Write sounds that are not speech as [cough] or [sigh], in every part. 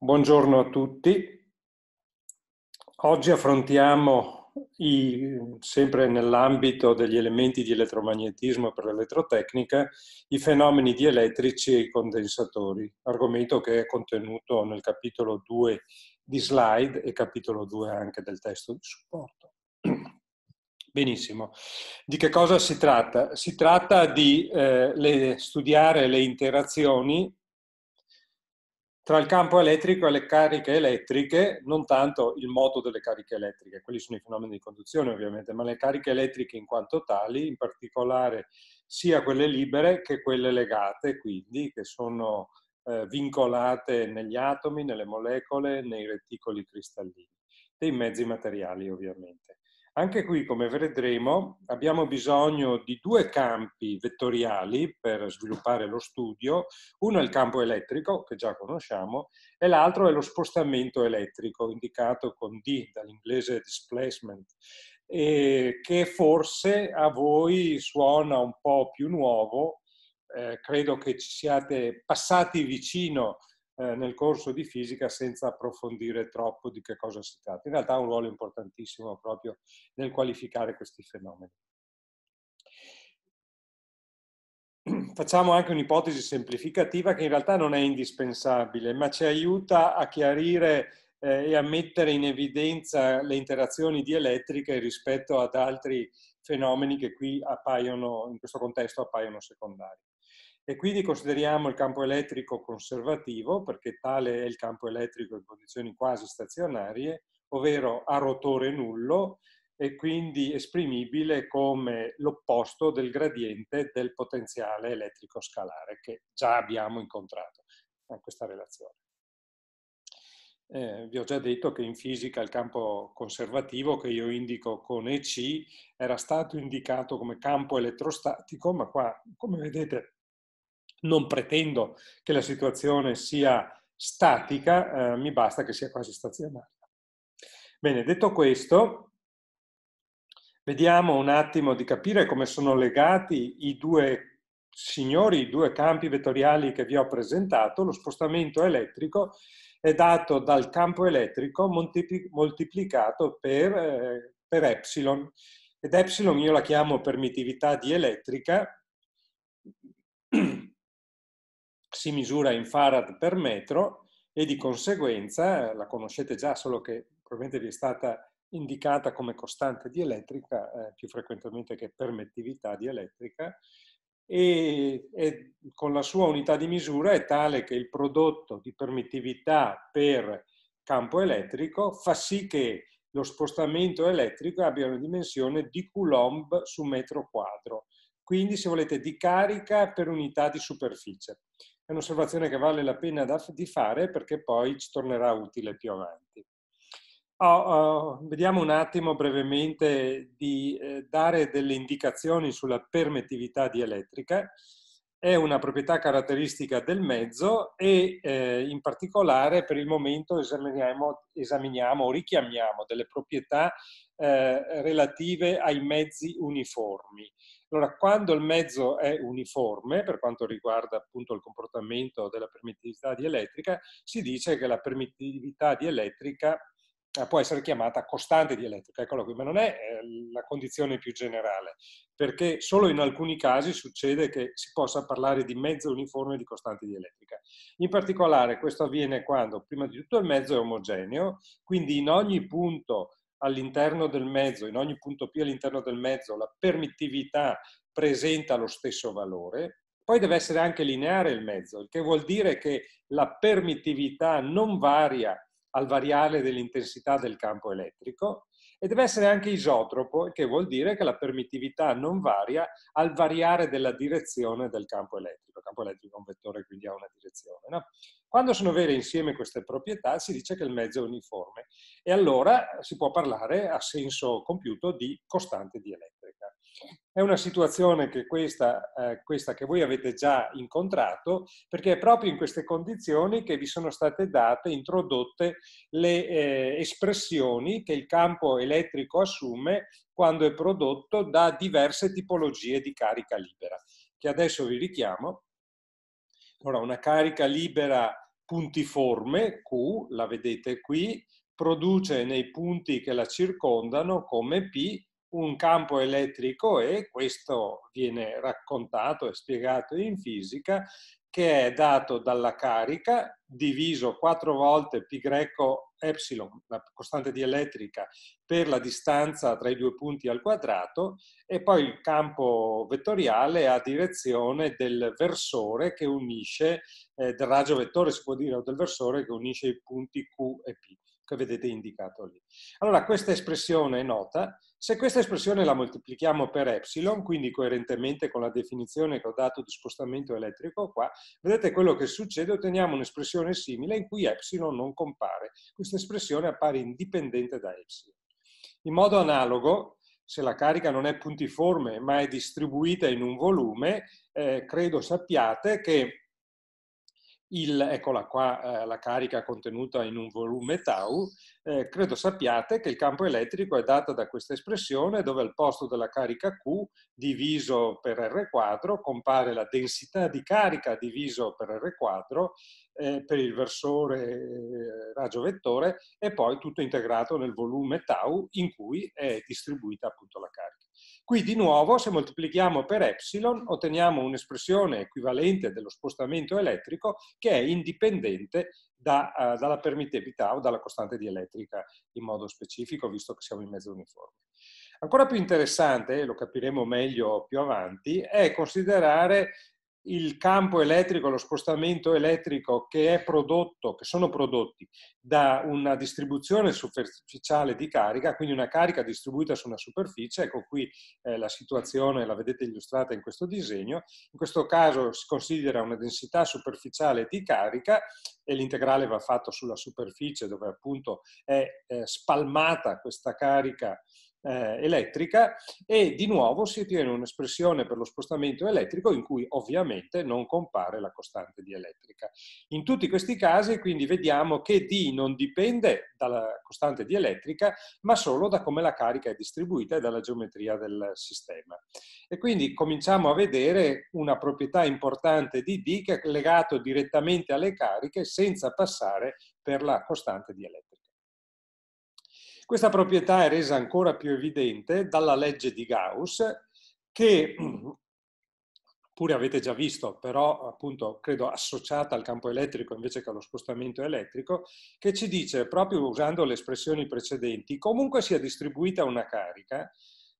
Buongiorno a tutti. Oggi affrontiamo, i, sempre nell'ambito degli elementi di elettromagnetismo per l'elettrotecnica, i fenomeni dielettrici e i condensatori, argomento che è contenuto nel capitolo 2 di slide e capitolo 2 anche del testo di supporto. [clears throat] Benissimo. Di che cosa si tratta? Si tratta di eh, le, studiare le interazioni tra il campo elettrico e le cariche elettriche, non tanto il moto delle cariche elettriche, quelli sono i fenomeni di conduzione ovviamente, ma le cariche elettriche in quanto tali, in particolare sia quelle libere che quelle legate, quindi che sono eh, vincolate negli atomi, nelle molecole, nei reticoli cristallini, dei mezzi materiali ovviamente. Anche qui, come vedremo, abbiamo bisogno di due campi vettoriali per sviluppare lo studio. Uno è il campo elettrico, che già conosciamo, e l'altro è lo spostamento elettrico, indicato con D dall'inglese displacement, che forse a voi suona un po' più nuovo. Eh, credo che ci siate passati vicino eh, nel corso di fisica senza approfondire troppo di che cosa si tratta. In realtà ha un ruolo importantissimo proprio nel qualificare questi fenomeni. [clears throat] Facciamo anche un'ipotesi semplificativa che in realtà non è indispensabile, ma ci aiuta a chiarire eh, e a mettere in evidenza le interazioni dielettriche rispetto ad altri fenomeni che qui appaiono, in questo contesto appaiono secondari. E quindi consideriamo il campo elettrico conservativo, perché tale è il campo elettrico in condizioni quasi stazionarie, ovvero a rotore nullo, e quindi esprimibile come l'opposto del gradiente del potenziale elettrico scalare che già abbiamo incontrato in questa relazione. Eh, vi ho già detto che in fisica il campo conservativo che io indico con EC era stato indicato come campo elettrostatico, ma qua, come vedete, non pretendo che la situazione sia statica, eh, mi basta che sia quasi stazionaria. Bene, detto questo, vediamo un attimo di capire come sono legati i due signori, i due campi vettoriali che vi ho presentato. Lo spostamento elettrico è dato dal campo elettrico moltiplicato per, eh, per epsilon. Ed epsilon io la chiamo permittività dielettrica si misura in farad per metro e di conseguenza, la conoscete già, solo che probabilmente vi è stata indicata come costante dielettrica, eh, più frequentemente che permettività dielettrica, e, e, con la sua unità di misura è tale che il prodotto di permittività per campo elettrico fa sì che lo spostamento elettrico abbia una dimensione di coulomb su metro quadro, quindi se volete di carica per unità di superficie è un'osservazione che vale la pena da, di fare perché poi ci tornerà utile più avanti. Oh, oh, vediamo un attimo brevemente di eh, dare delle indicazioni sulla permettività dielettrica. È una proprietà caratteristica del mezzo e eh, in particolare per il momento esaminiamo, esaminiamo o richiamiamo delle proprietà eh, relative ai mezzi uniformi. Allora, quando il mezzo è uniforme, per quanto riguarda appunto il comportamento della permittività dielettrica, si dice che la permittività dielettrica eh, può essere chiamata costante dielettrica, eccola qui, ma non è eh, la condizione più generale, perché solo in alcuni casi succede che si possa parlare di mezzo uniforme di costante dielettrica. In particolare questo avviene quando prima di tutto il mezzo è omogeneo, quindi in ogni punto all'interno del mezzo, in ogni punto P all'interno del mezzo, la permittività presenta lo stesso valore, poi deve essere anche lineare il mezzo, il che vuol dire che la permittività non varia al variale dell'intensità del campo elettrico e deve essere anche isotropo, che vuol dire che la permittività non varia al variare della direzione del campo elettrico. Il campo elettrico è un vettore, quindi ha una direzione. No? Quando sono vere insieme queste proprietà si dice che il mezzo è uniforme e allora si può parlare a senso compiuto di costante dielettrica. È una situazione che questa, eh, questa che voi avete già incontrato perché è proprio in queste condizioni che vi sono state date, introdotte le eh, espressioni che il campo elettrico assume quando è prodotto da diverse tipologie di carica libera, che adesso vi richiamo. Allora, una carica libera puntiforme, Q, la vedete qui, produce nei punti che la circondano come P un campo elettrico E, questo viene raccontato e spiegato in fisica, che è dato dalla carica diviso 4 volte π greco epsilon, la costante dielettrica, per la distanza tra i due punti al quadrato e poi il campo vettoriale a direzione del versore che unisce, eh, del raggio vettore si può dire, o del versore che unisce i punti Q e P che vedete indicato lì. Allora, questa espressione è nota. Se questa espressione la moltiplichiamo per epsilon, quindi coerentemente con la definizione che ho dato di spostamento elettrico qua, vedete quello che succede, otteniamo un'espressione simile in cui epsilon non compare. Questa espressione appare indipendente da epsilon. In modo analogo, se la carica non è puntiforme ma è distribuita in un volume, eh, credo sappiate che il, eccola qua eh, la carica contenuta in un volume tau, eh, credo sappiate che il campo elettrico è dato da questa espressione dove al posto della carica Q diviso per R quadro compare la densità di carica diviso per R quadro eh, per il versore eh, raggio vettore e poi tutto integrato nel volume tau in cui è distribuita appunto la carica. Qui di nuovo, se moltiplichiamo per epsilon, otteniamo un'espressione equivalente dello spostamento elettrico che è indipendente da, uh, dalla permittività o dalla costante dielettrica in modo specifico, visto che siamo in mezzo uniforme. Ancora più interessante, lo capiremo meglio più avanti, è considerare il campo elettrico, lo spostamento elettrico che è prodotto, che sono prodotti da una distribuzione superficiale di carica, quindi una carica distribuita su una superficie, ecco qui eh, la situazione la vedete illustrata in questo disegno, in questo caso si considera una densità superficiale di carica e l'integrale va fatto sulla superficie dove appunto è eh, spalmata questa carica eh, elettrica e di nuovo si ottiene un'espressione per lo spostamento elettrico in cui ovviamente non compare la costante dielettrica. In tutti questi casi quindi vediamo che D non dipende dalla costante dielettrica ma solo da come la carica è distribuita e dalla geometria del sistema. E quindi cominciamo a vedere una proprietà importante di D che è legato direttamente alle cariche senza passare per la costante dielettrica. Questa proprietà è resa ancora più evidente dalla legge di Gauss che [clears throat] pure avete già visto, però appunto credo associata al campo elettrico invece che allo spostamento elettrico, che ci dice, proprio usando le espressioni precedenti, comunque sia distribuita una carica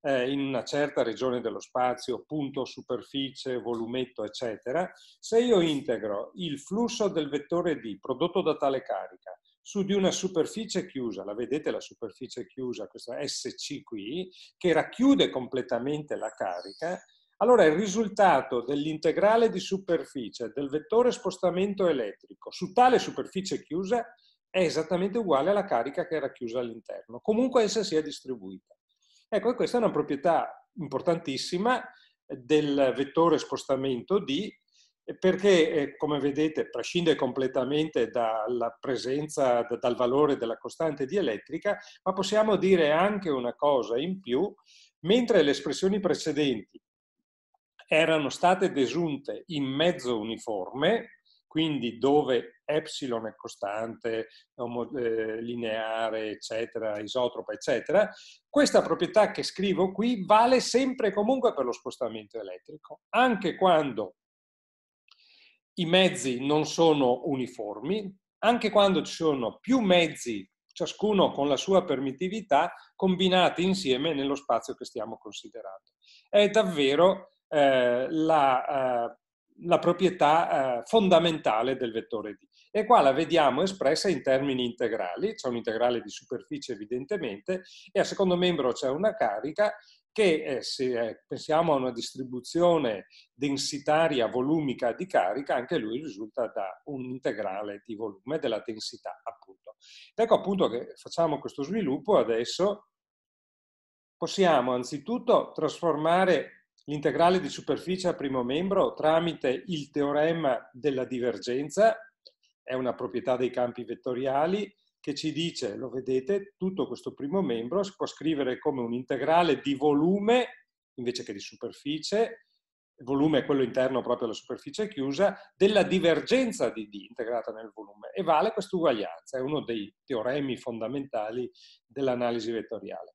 eh, in una certa regione dello spazio, punto, superficie, volumetto, eccetera, se io integro il flusso del vettore D prodotto da tale carica su di una superficie chiusa, la vedete la superficie chiusa, questa SC qui, che racchiude completamente la carica, allora il risultato dell'integrale di superficie del vettore spostamento elettrico su tale superficie chiusa è esattamente uguale alla carica che era chiusa all'interno, comunque essa sia distribuita. Ecco, questa è una proprietà importantissima del vettore spostamento D perché, eh, come vedete, prescinde completamente dalla presenza, dal valore della costante dielettrica, ma possiamo dire anche una cosa in più, mentre le espressioni precedenti erano state desunte in mezzo uniforme, quindi dove epsilon è costante, eh, lineare, eccetera, isotropa, eccetera, questa proprietà che scrivo qui vale sempre e comunque per lo spostamento elettrico, anche quando i mezzi non sono uniformi, anche quando ci sono più mezzi, ciascuno con la sua permittività, combinati insieme nello spazio che stiamo considerando. È davvero eh, la, eh, la, proprietà eh, fondamentale del vettore D. E qua la vediamo espressa in termini integrali, c'è un integrale di superficie evidentemente, e a secondo membro c'è una carica che eh, se eh, pensiamo a una distribuzione densitaria volumica di carica, anche lui risulta da un integrale di volume della densità, appunto. Ed ecco appunto che facciamo questo sviluppo adesso. Possiamo anzitutto trasformare l'integrale di superficie a primo membro tramite il teorema della divergenza, è una proprietà dei campi vettoriali, che ci dice, lo vedete, tutto questo primo membro si può scrivere come un integrale di volume invece che di superficie, volume è quello interno proprio alla superficie chiusa, della divergenza di D integrata nel volume e vale questa uguaglianza, è uno dei teoremi fondamentali dell'analisi vettoriale.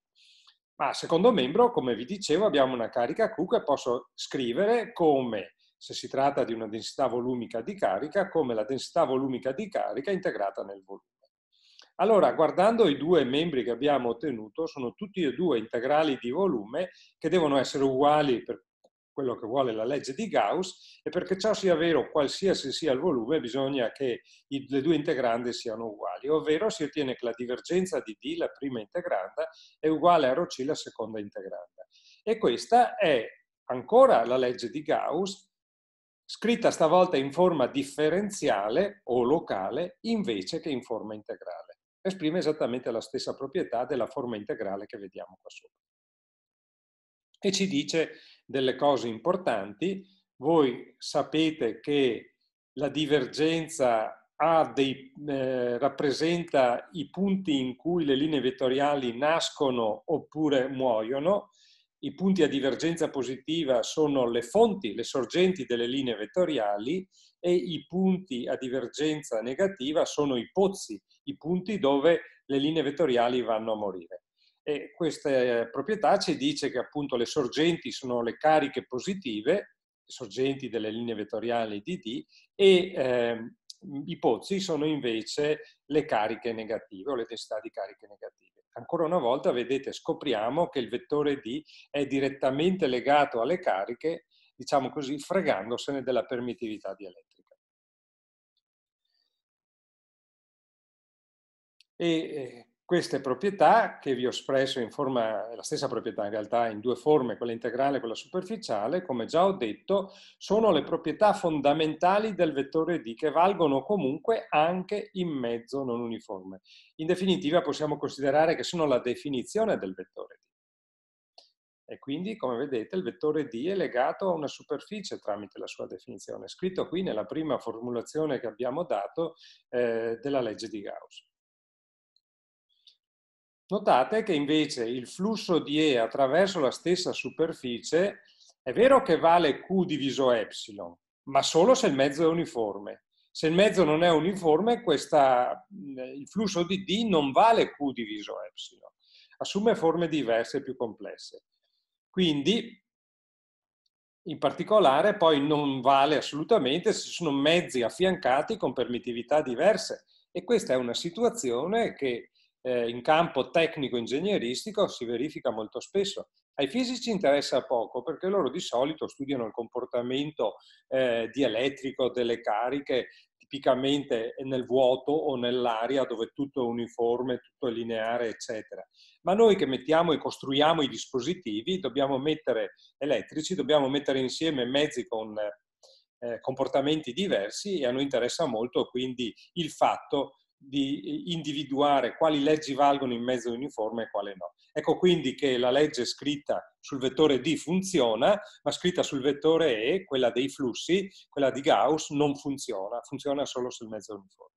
Ma secondo membro, come vi dicevo, abbiamo una carica Q che posso scrivere come, se si tratta di una densità volumica di carica, come la densità volumica di carica integrata nel volume. Allora, guardando i due membri che abbiamo ottenuto, sono tutti e due integrali di volume che devono essere uguali per quello che vuole la legge di Gauss e perché ciò sia vero, qualsiasi sia il volume, bisogna che i, le due integrande siano uguali, ovvero si ottiene che la divergenza di D, la prima integranda, è uguale a ρc, la seconda integranda. E questa è ancora la legge di Gauss, scritta stavolta in forma differenziale o locale invece che in forma integrale esprime esattamente la stessa proprietà della forma integrale che vediamo qua sopra. E ci dice delle cose importanti. Voi sapete che la divergenza dei, eh, rappresenta i punti in cui le linee vettoriali nascono oppure muoiono. I punti a divergenza positiva sono le fonti, le sorgenti delle linee vettoriali e i punti a divergenza negativa sono i pozzi, i punti dove le linee vettoriali vanno a morire. E questa eh, proprietà ci dice che appunto le sorgenti sono le cariche positive, le sorgenti delle linee vettoriali di D, e eh, i pozzi sono invece le cariche negative o le densità di cariche negative. Ancora una volta, vedete, scopriamo che il vettore D è direttamente legato alle cariche diciamo così, fregandosene della permittività dielettrica. E eh, queste proprietà che vi ho espresso in forma, la stessa proprietà in realtà, in due forme, quella integrale e quella superficiale, come già ho detto, sono le proprietà fondamentali del vettore D che valgono comunque anche in mezzo non uniforme. In definitiva possiamo considerare che sono la definizione del vettore D. E quindi, come vedete, il vettore D è legato a una superficie tramite la sua definizione, scritto qui nella prima formulazione che abbiamo dato eh, della legge di Gauss. Notate che invece il flusso di E attraverso la stessa superficie è vero che vale Q diviso epsilon, ma solo se il mezzo è uniforme. Se il mezzo non è uniforme, questa, il flusso di D non vale Q diviso epsilon assume forme diverse e più complesse. Quindi, in particolare, poi non vale assolutamente se sono mezzi affiancati con permittività diverse. E questa è una situazione che eh, in campo tecnico-ingegneristico si verifica molto spesso. Ai fisici interessa poco perché loro di solito studiano il comportamento eh, dielettrico delle cariche tipicamente nel vuoto o nell'aria dove tutto è uniforme, tutto è lineare, eccetera ma noi che mettiamo e costruiamo i dispositivi dobbiamo mettere elettrici, dobbiamo mettere insieme mezzi con eh, comportamenti diversi e a noi interessa molto quindi il fatto di individuare quali leggi valgono in mezzo uniforme e quale no. Ecco quindi che la legge scritta sul vettore D funziona, ma scritta sul vettore E, quella dei flussi, quella di Gauss, non funziona, funziona solo sul mezzo uniforme.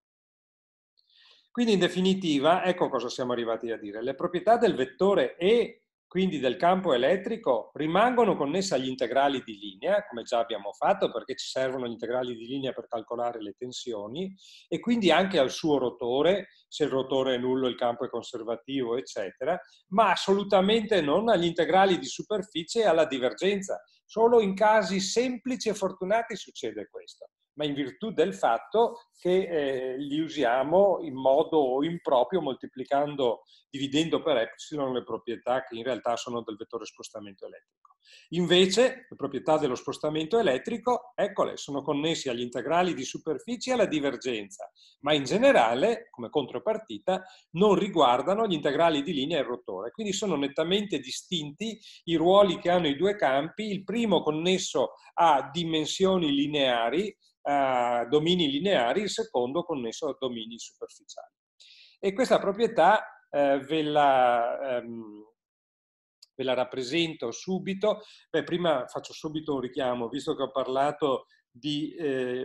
Quindi in definitiva, ecco cosa siamo arrivati a dire. Le proprietà del vettore E, quindi del campo elettrico, rimangono connesse agli integrali di linea, come già abbiamo fatto, perché ci servono gli integrali di linea per calcolare le tensioni, e quindi anche al suo rotore, se il rotore è nullo il campo è conservativo, eccetera, ma assolutamente non agli integrali di superficie e alla divergenza. Solo in casi semplici e fortunati succede questo ma in virtù del fatto che eh, li usiamo in modo improprio, moltiplicando, dividendo per epsilon le proprietà che in realtà sono del vettore spostamento elettrico. Invece, le proprietà dello spostamento elettrico, eccole, sono connessi agli integrali di superficie e alla divergenza, ma in generale, come contropartita, non riguardano gli integrali di linea e il rotore. Quindi sono nettamente distinti i ruoli che hanno i due campi, il primo connesso a dimensioni lineari, a domini lineari, il secondo connesso a domini superficiali. E questa proprietà eh, ve la... Ehm, ve la rappresento subito. Beh, prima faccio subito un richiamo, visto che ho parlato di eh,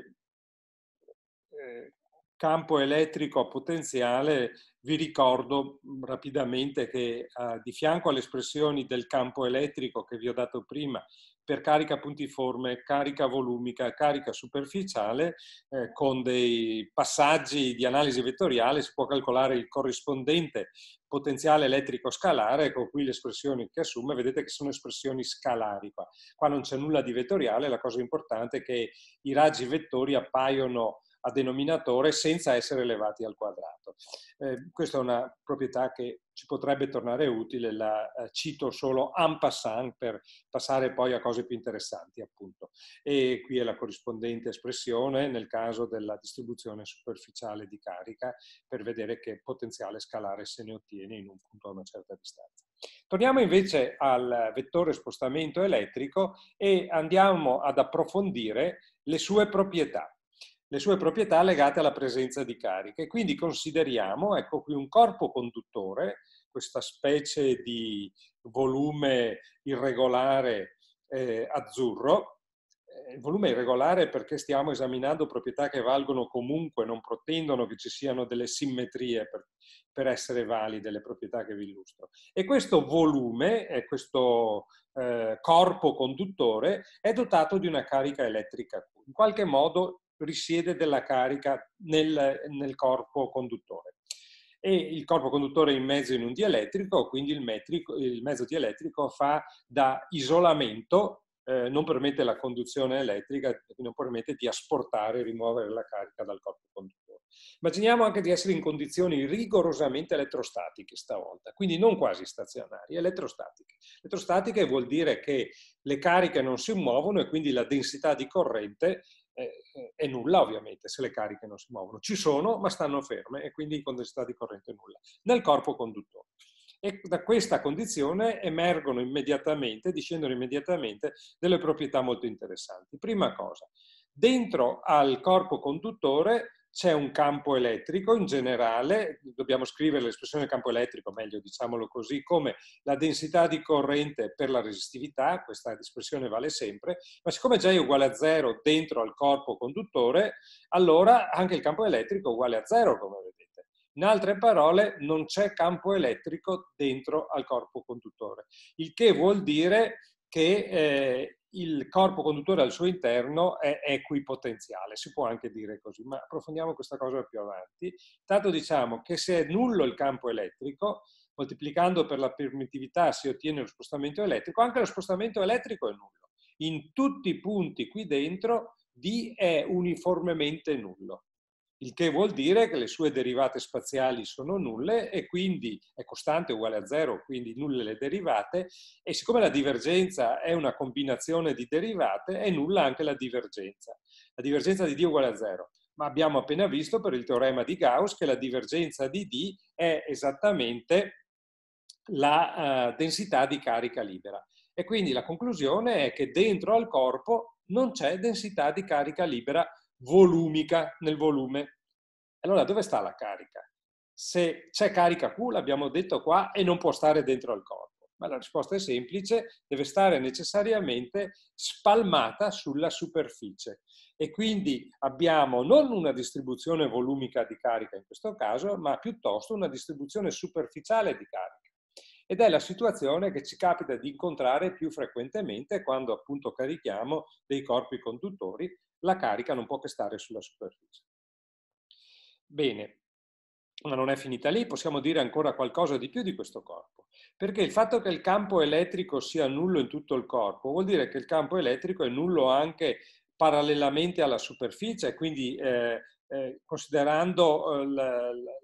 eh campo elettrico a potenziale, vi ricordo mm, rapidamente che eh, di fianco alle espressioni del campo elettrico che vi ho dato prima per carica puntiforme, carica volumica, carica superficiale, eh, con dei passaggi di analisi vettoriale si può calcolare il corrispondente potenziale elettrico scalare, ecco qui le espressioni che assume, vedete che sono espressioni scalari qua. Qua non c'è nulla di vettoriale, la cosa importante è che i raggi vettori appaiono a denominatore senza essere elevati al quadrato. Eh, questa è una proprietà che ci potrebbe tornare utile, la eh, cito solo en passant per passare poi a cose più interessanti appunto. E qui è la corrispondente espressione nel caso della distribuzione superficiale di carica per vedere che potenziale scalare se ne ottiene in un punto a una certa distanza. Torniamo invece al vettore spostamento elettrico e andiamo ad approfondire le sue proprietà le sue proprietà legate alla presenza di cariche. Quindi consideriamo, ecco qui, un corpo conduttore, questa specie di volume irregolare eh, azzurro, il eh, volume irregolare perché stiamo esaminando proprietà che valgono comunque, non pretendono che ci siano delle simmetrie per, per essere valide le proprietà che vi illustro. E questo volume, eh, questo eh, corpo conduttore, è dotato di una carica elettrica. In qualche modo risiede della carica nel, nel corpo conduttore e il corpo conduttore è in mezzo in un dielettrico, quindi il, metrico, il mezzo dielettrico fa da isolamento, eh, non permette la conduzione elettrica, non permette di asportare e rimuovere la carica dal corpo conduttore. Immaginiamo anche di essere in condizioni rigorosamente elettrostatiche stavolta, quindi non quasi stazionarie, elettrostatiche. Elettrostatiche vuol dire che le cariche non si muovono e quindi la densità di corrente eh, eh, è nulla ovviamente se le cariche non si muovono. Ci sono ma stanno ferme e quindi in condensità di corrente nulla nel corpo conduttore. E da questa condizione emergono immediatamente, discendono immediatamente delle proprietà molto interessanti. Prima cosa, dentro al corpo conduttore c'è un campo elettrico in generale, dobbiamo scrivere l'espressione campo elettrico, meglio diciamolo così, come la densità di corrente per la resistività, questa espressione vale sempre, ma siccome J è uguale a zero dentro al corpo conduttore, allora anche il campo elettrico è uguale a zero, come vedete. In altre parole, non c'è campo elettrico dentro al corpo conduttore, il che vuol dire che eh, il corpo conduttore al suo interno è equipotenziale, si può anche dire così, ma approfondiamo questa cosa più avanti. Tanto diciamo che se è nullo il campo elettrico, moltiplicando per la permittività si ottiene lo spostamento elettrico, anche lo spostamento elettrico è nullo. In tutti i punti qui dentro D è uniformemente nullo il che vuol dire che le sue derivate spaziali sono nulle e quindi è costante uguale a zero, quindi nulle le derivate, e siccome la divergenza è una combinazione di derivate, è nulla anche la divergenza. La divergenza di D è uguale a zero, ma abbiamo appena visto per il teorema di Gauss che la divergenza di D è esattamente la eh, densità di carica libera. E quindi la conclusione è che dentro al corpo non c'è densità di carica libera volumica nel volume. Allora dove sta la carica? Se c'è carica Q, l'abbiamo detto qua, e non può stare dentro al corpo. Ma la risposta è semplice, deve stare necessariamente spalmata sulla superficie. E quindi abbiamo non una distribuzione volumica di carica in questo caso, ma piuttosto una distribuzione superficiale di carica ed è la situazione che ci capita di incontrare più frequentemente quando appunto carichiamo dei corpi conduttori la carica non può che stare sulla superficie. Bene, ma non è finita lì, possiamo dire ancora qualcosa di più di questo corpo, perché il fatto che il campo elettrico sia nullo in tutto il corpo vuol dire che il campo elettrico è nullo anche parallelamente alla superficie, quindi eh, eh, considerando eh, la, la,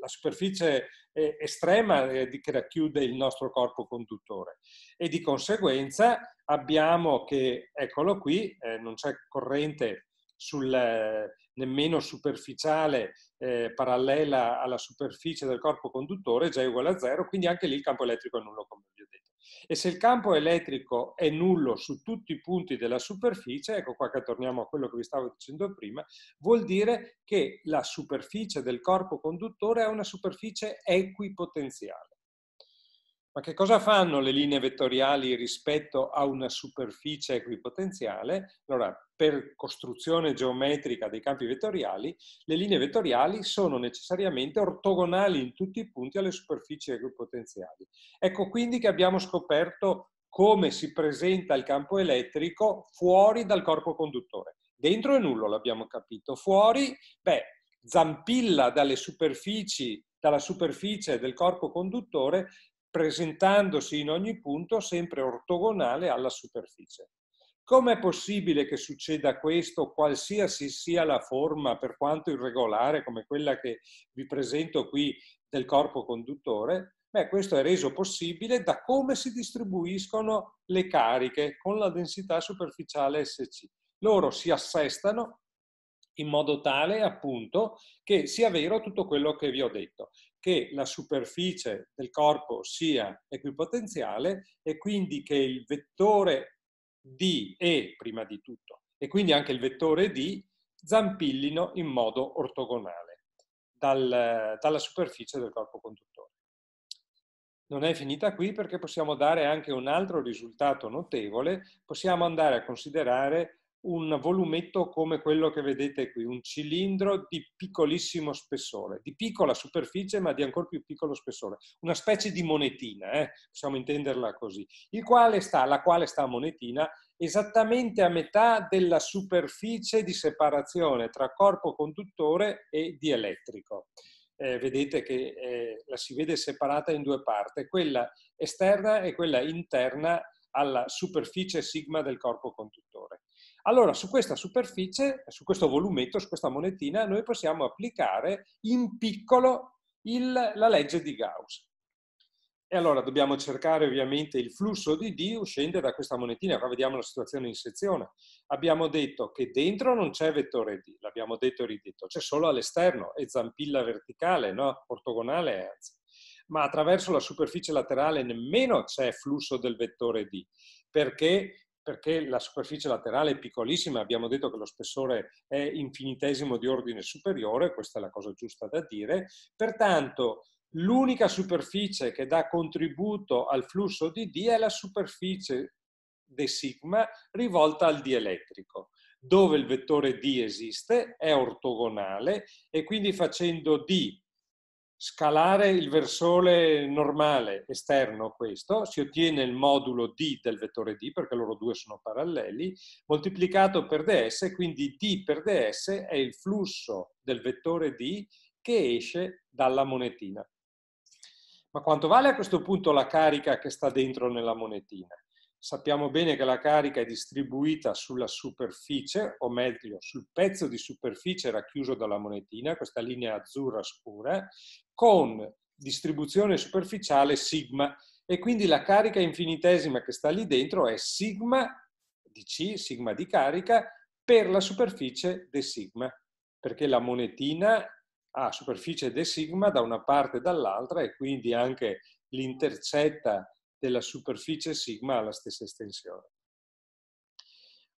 la, superficie eh, estrema eh, che racchiude il nostro corpo conduttore e di conseguenza abbiamo che, eccolo qui, eh, non c'è corrente sul, eh, nemmeno superficiale eh, parallela alla superficie del corpo conduttore già è uguale a zero, quindi anche lì il campo elettrico è nullo, come vi ho detto. E se il campo elettrico è nullo su tutti i punti della superficie, ecco qua che torniamo a quello che vi stavo dicendo prima, vuol dire che la superficie del corpo conduttore è una superficie equipotenziale. Ma che cosa fanno le linee vettoriali rispetto a una superficie equipotenziale? Allora, per costruzione geometrica dei campi vettoriali, le linee vettoriali sono necessariamente ortogonali in tutti i punti alle superfici equipotenziali. Ecco quindi che abbiamo scoperto come si presenta il campo elettrico fuori dal corpo conduttore. Dentro è nullo, l'abbiamo capito. Fuori, beh, zampilla dalle superfici dalla superficie del corpo conduttore presentandosi in ogni punto sempre ortogonale alla superficie. Com'è possibile che succeda questo, qualsiasi sia la forma, per quanto irregolare, come quella che vi presento qui del corpo conduttore? Beh, questo è reso possibile da come si distribuiscono le cariche con la densità superficiale SC. Loro si assestano in modo tale appunto che sia vero tutto quello che vi ho detto che la superficie del corpo sia equipotenziale e quindi che il vettore D, E prima di tutto, e quindi anche il vettore D zampillino in modo ortogonale dal, dalla superficie del corpo conduttore. Non è finita qui perché possiamo dare anche un altro risultato notevole, possiamo andare a considerare un volumetto come quello che vedete qui, un cilindro di piccolissimo spessore, di piccola superficie ma di ancora più piccolo spessore, una specie di monetina, eh? possiamo intenderla così, quale sta, la quale sta monetina esattamente a metà della superficie di separazione tra corpo conduttore e dielettrico. Eh, vedete che eh, la si vede separata in due parti, quella esterna e quella interna alla superficie sigma del corpo conduttore. Allora, su questa superficie, su questo volumetto, su questa monetina, noi possiamo applicare in piccolo il, la legge di Gauss. E allora dobbiamo cercare ovviamente il flusso di D uscente da questa monetina. Ora vediamo la situazione in sezione. Abbiamo detto che dentro non c'è vettore D, l'abbiamo detto e ridetto, c'è solo all'esterno, è zampilla verticale, no? ortogonale anzi. Ma attraverso la superficie laterale nemmeno c'è flusso del vettore D, perché perché la superficie laterale è piccolissima, abbiamo detto che lo spessore è infinitesimo di ordine superiore, questa è la cosa giusta da dire, pertanto l'unica superficie che dà contributo al flusso di D è la superficie de sigma rivolta al dielettrico, dove il vettore D esiste, è ortogonale e quindi facendo D scalare il versole normale esterno questo, si ottiene il modulo d del vettore d, perché loro due sono paralleli, moltiplicato per ds, quindi d per ds è il flusso del vettore d che esce dalla monetina. Ma quanto vale a questo punto la carica che sta dentro nella monetina? Sappiamo bene che la carica è distribuita sulla superficie, o meglio sul pezzo di superficie racchiuso dalla monetina, questa linea azzurra scura, con distribuzione superficiale sigma e quindi la carica infinitesima che sta lì dentro è sigma di C, sigma di carica, per la superficie de sigma, perché la monetina ha superficie de sigma da una parte e dall'altra e quindi anche l'intercetta della superficie sigma ha la stessa estensione.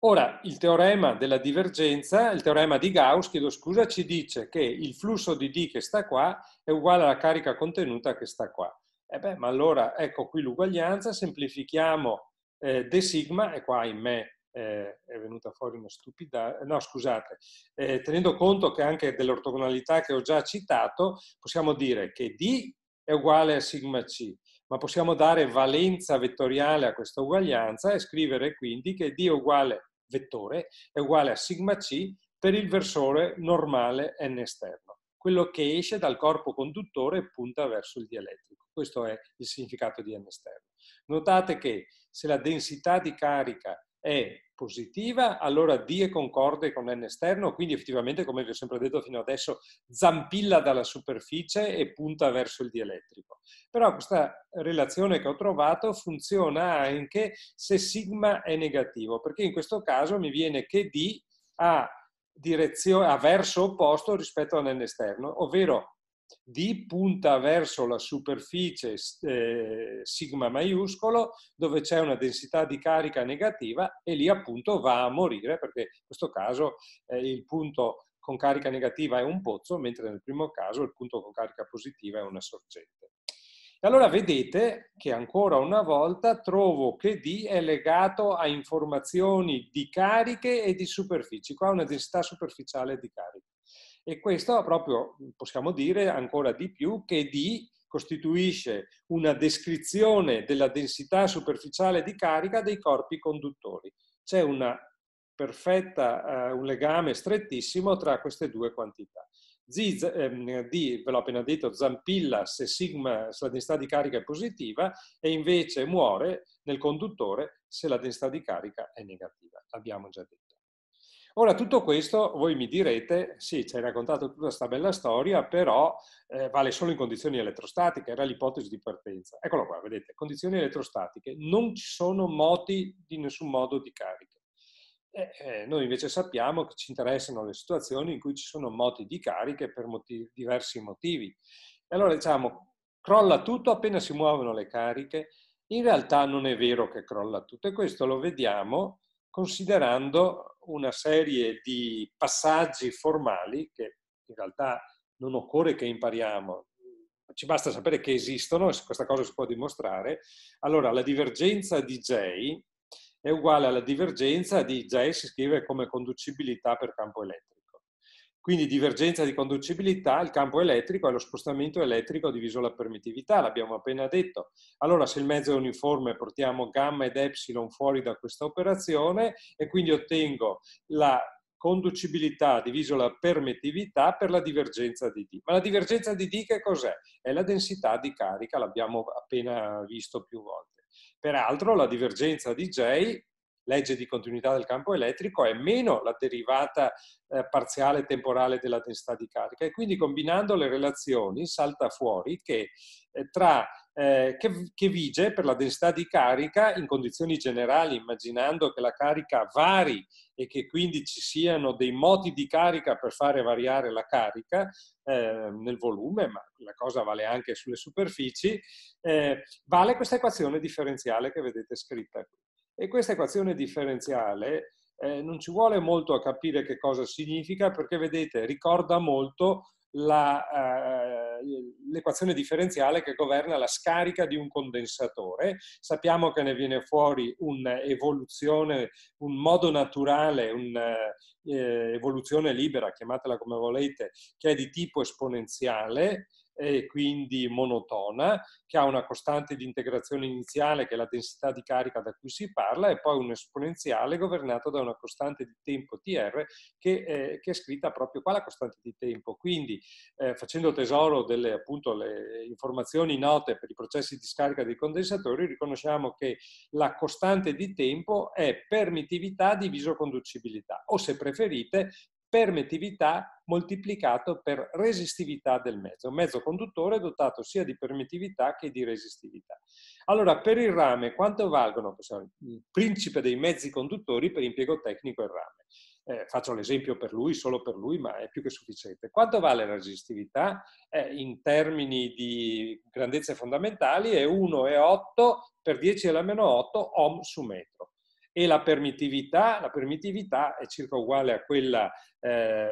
Ora, il teorema della divergenza, il teorema di Gauss, chiedo scusa, ci dice che il flusso di D che sta qua è uguale alla carica contenuta che sta qua. E eh beh, ma allora ecco qui l'uguaglianza, semplifichiamo eh, D sigma, e qua in me eh, è venuta fuori una stupidità, no scusate, eh, tenendo conto che anche dell'ortogonalità che ho già citato, possiamo dire che D è uguale a sigma C, ma possiamo dare valenza vettoriale a questa uguaglianza e scrivere quindi che D è uguale vettore è uguale a sigma c per il versore normale n esterno, quello che esce dal corpo conduttore punta verso il dielettrico. Questo è il significato di n esterno. Notate che se la densità di carica è positiva, allora D è concorde con N esterno, quindi effettivamente, come vi ho sempre detto fino adesso, zampilla dalla superficie e punta verso il dielettrico. Però questa relazione che ho trovato funziona anche se sigma è negativo, perché in questo caso mi viene che D ha, a verso opposto rispetto N esterno, ovvero D punta verso la superficie eh, sigma maiuscolo dove c'è una densità di carica negativa e lì appunto va a morire perché in questo caso eh, il punto con carica negativa è un pozzo mentre nel primo caso il punto con carica positiva è una sorgente. E allora vedete che ancora una volta trovo che D è legato a informazioni di cariche e di superfici, qua una densità superficiale di cariche. E questo proprio, possiamo dire ancora di più, che D costituisce una descrizione della densità superficiale di carica dei corpi conduttori. C'è una perfetta, eh, un legame strettissimo tra queste due quantità. Z, ehm, D, ve l'ho appena detto, zampilla se sigma, se la densità di carica è positiva e invece muore nel conduttore se la densità di carica è negativa. L'abbiamo già detto. Ora, tutto questo voi mi direte, sì, ci hai raccontato tutta questa bella storia, però eh, vale solo in condizioni elettrostatiche, era l'ipotesi di partenza. Eccolo qua, vedete, condizioni elettrostatiche, non ci sono moti di nessun modo di cariche. Eh, eh, noi invece sappiamo che ci interessano le situazioni in cui ci sono moti di cariche per motivi, diversi motivi. E Allora diciamo, crolla tutto appena si muovono le cariche, in realtà non è vero che crolla tutto e questo lo vediamo considerando una serie di passaggi formali che in realtà non occorre che impariamo, ci basta sapere che esistono e questa cosa si può dimostrare. Allora, la divergenza di J è uguale alla divergenza di J si scrive come conducibilità per campo elettrico. Quindi divergenza di conducibilità, il campo elettrico è lo spostamento elettrico diviso la permittività, l'abbiamo appena detto. Allora se il mezzo è uniforme portiamo gamma ed epsilon fuori da questa operazione e quindi ottengo la conducibilità diviso la permittività per la divergenza di D. Ma la divergenza di D che cos'è? È la densità di carica, l'abbiamo appena visto più volte. Peraltro la divergenza di J legge di continuità del campo elettrico è meno la derivata eh, parziale temporale della densità di carica e quindi combinando le relazioni salta fuori che, eh, tra, eh, che, che vige per la densità di carica in condizioni generali, immaginando che la carica vari e che quindi ci siano dei moti di carica per fare variare la carica eh, nel volume, ma la cosa vale anche sulle superfici, eh, vale questa equazione differenziale che vedete scritta qui. E questa equazione differenziale eh, non ci vuole molto a capire che cosa significa perché, vedete, ricorda molto la, eh, l'equazione differenziale che governa la scarica di un condensatore. Sappiamo che ne viene fuori un'evoluzione, un modo naturale, un'evoluzione eh, libera, chiamatela come volete, che è di tipo esponenziale e quindi monotona, che ha una costante di integrazione iniziale che è la densità di carica da cui si parla e poi un esponenziale governato da una costante di tempo TR che, eh, che è scritta proprio qua la costante di tempo. Quindi eh, facendo tesoro delle appunto, le informazioni note per i processi di scarica dei condensatori riconosciamo che la costante di tempo è permittività diviso conducibilità o se preferite permettività moltiplicato per resistività del mezzo. Un mezzo conduttore dotato sia di permittività che di resistività. Allora, per il rame, quanto valgono? Il principe dei mezzi conduttori per impiego tecnico è il rame. Eh, faccio l'esempio per lui, solo per lui, ma è più che sufficiente. Quanto vale la resistività? Eh, in termini di grandezze fondamentali è 1,8 per 10 alla meno 8 ohm su metro e la permittività, la permittività è circa uguale a quella, eh,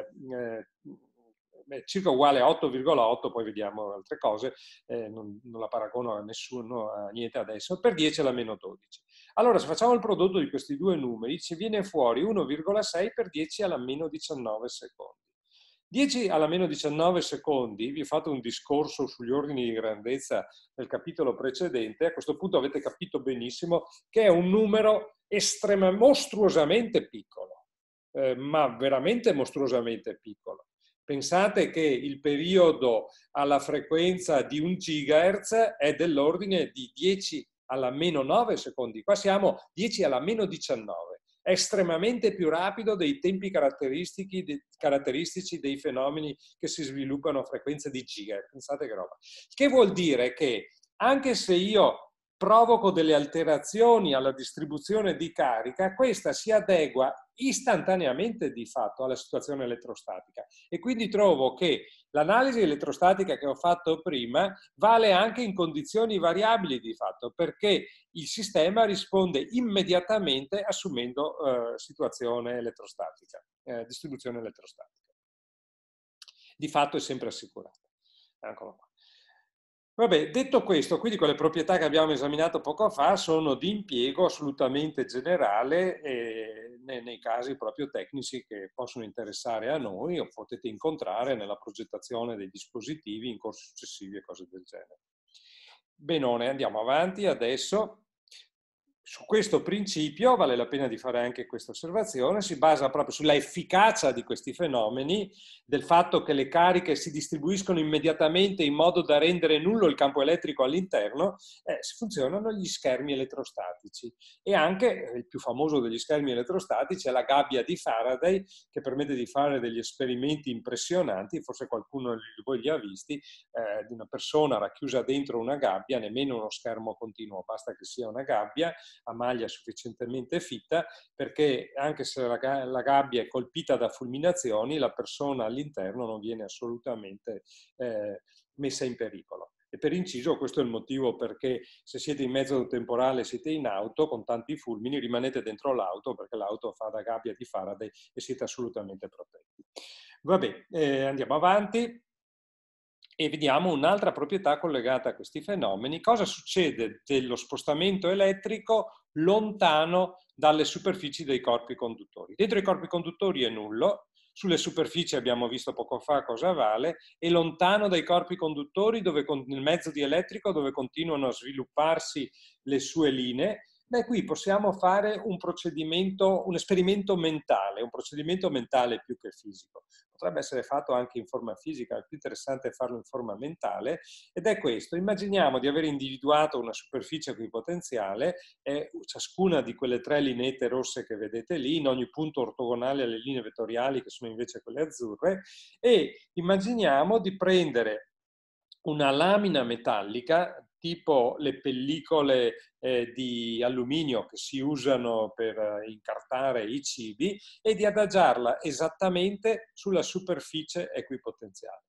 eh, circa uguale a 8,8, poi vediamo altre cose, eh, non, non, la paragono a nessuno, a niente adesso, per 10 alla meno 12. Allora, se facciamo il prodotto di questi due numeri, ci viene fuori 1,6 per 10 alla meno 19 secondi. 10 alla meno 19 secondi, vi ho fatto un discorso sugli ordini di grandezza nel capitolo precedente, a questo punto avete capito benissimo che è un numero estrema, mostruosamente piccolo, eh, ma veramente mostruosamente piccolo. Pensate che il periodo alla frequenza di un gigahertz è dell'ordine di 10 alla meno 9 secondi, qua siamo 10 alla meno 19 estremamente più rapido dei tempi caratteristici dei fenomeni che si sviluppano a frequenze di giga. Pensate che roba. Che vuol dire che anche se io provoco delle alterazioni alla distribuzione di carica, questa si adegua istantaneamente di fatto alla situazione elettrostatica e quindi trovo che l'analisi elettrostatica che ho fatto prima vale anche in condizioni variabili di fatto perché il sistema risponde immediatamente assumendo eh, situazione elettrostatica, eh, distribuzione elettrostatica. Di fatto è sempre assicurata. Eccolo qua. Vabbè, detto questo, quindi quelle proprietà che abbiamo esaminato poco fa sono di impiego assolutamente generale eh, nei, nei casi proprio tecnici che possono interessare a noi o potete incontrare nella progettazione dei dispositivi in corsi successivi e cose del genere. Benone, andiamo avanti adesso. Su questo principio, vale la pena di fare anche questa osservazione, si basa proprio sulla efficacia di questi fenomeni, del fatto che le cariche si distribuiscono immediatamente in modo da rendere nullo il campo elettrico all'interno, eh, funzionano gli schermi elettrostatici. E anche eh, il più famoso degli schermi elettrostatici è la gabbia di Faraday, che permette di fare degli esperimenti impressionanti, forse qualcuno di voi li ha visti, eh, di una persona racchiusa dentro una gabbia, nemmeno uno schermo continuo, basta che sia una gabbia, a maglia sufficientemente fitta perché anche se la, la gabbia è colpita da fulminazioni, la persona all'interno non viene assolutamente eh, messa in pericolo. E per inciso questo è il motivo perché se siete in mezzo a un temporale, siete in auto con tanti fulmini, rimanete dentro l'auto perché l'auto fa da gabbia di Faraday e siete assolutamente protetti. Va bene, eh, andiamo avanti e vediamo un'altra proprietà collegata a questi fenomeni, cosa succede dello spostamento elettrico lontano dalle superfici dei corpi conduttori. Dentro i corpi conduttori è nullo, sulle superfici abbiamo visto poco fa cosa vale, e lontano dai corpi conduttori dove, nel mezzo dielettrico dove continuano a svilupparsi le sue linee, Beh, qui possiamo fare un procedimento, un esperimento mentale, un procedimento mentale più che fisico. Potrebbe essere fatto anche in forma fisica, ma è più interessante farlo in forma mentale ed è questo. Immaginiamo di aver individuato una superficie equipotenziale, eh, ciascuna di quelle tre lineette rosse che vedete lì, in ogni punto ortogonale alle linee vettoriali che sono invece quelle azzurre, e immaginiamo di prendere una lamina metallica tipo le pellicole eh, di alluminio che si usano per eh, incartare i cibi e di adagiarla esattamente sulla superficie equipotenziale.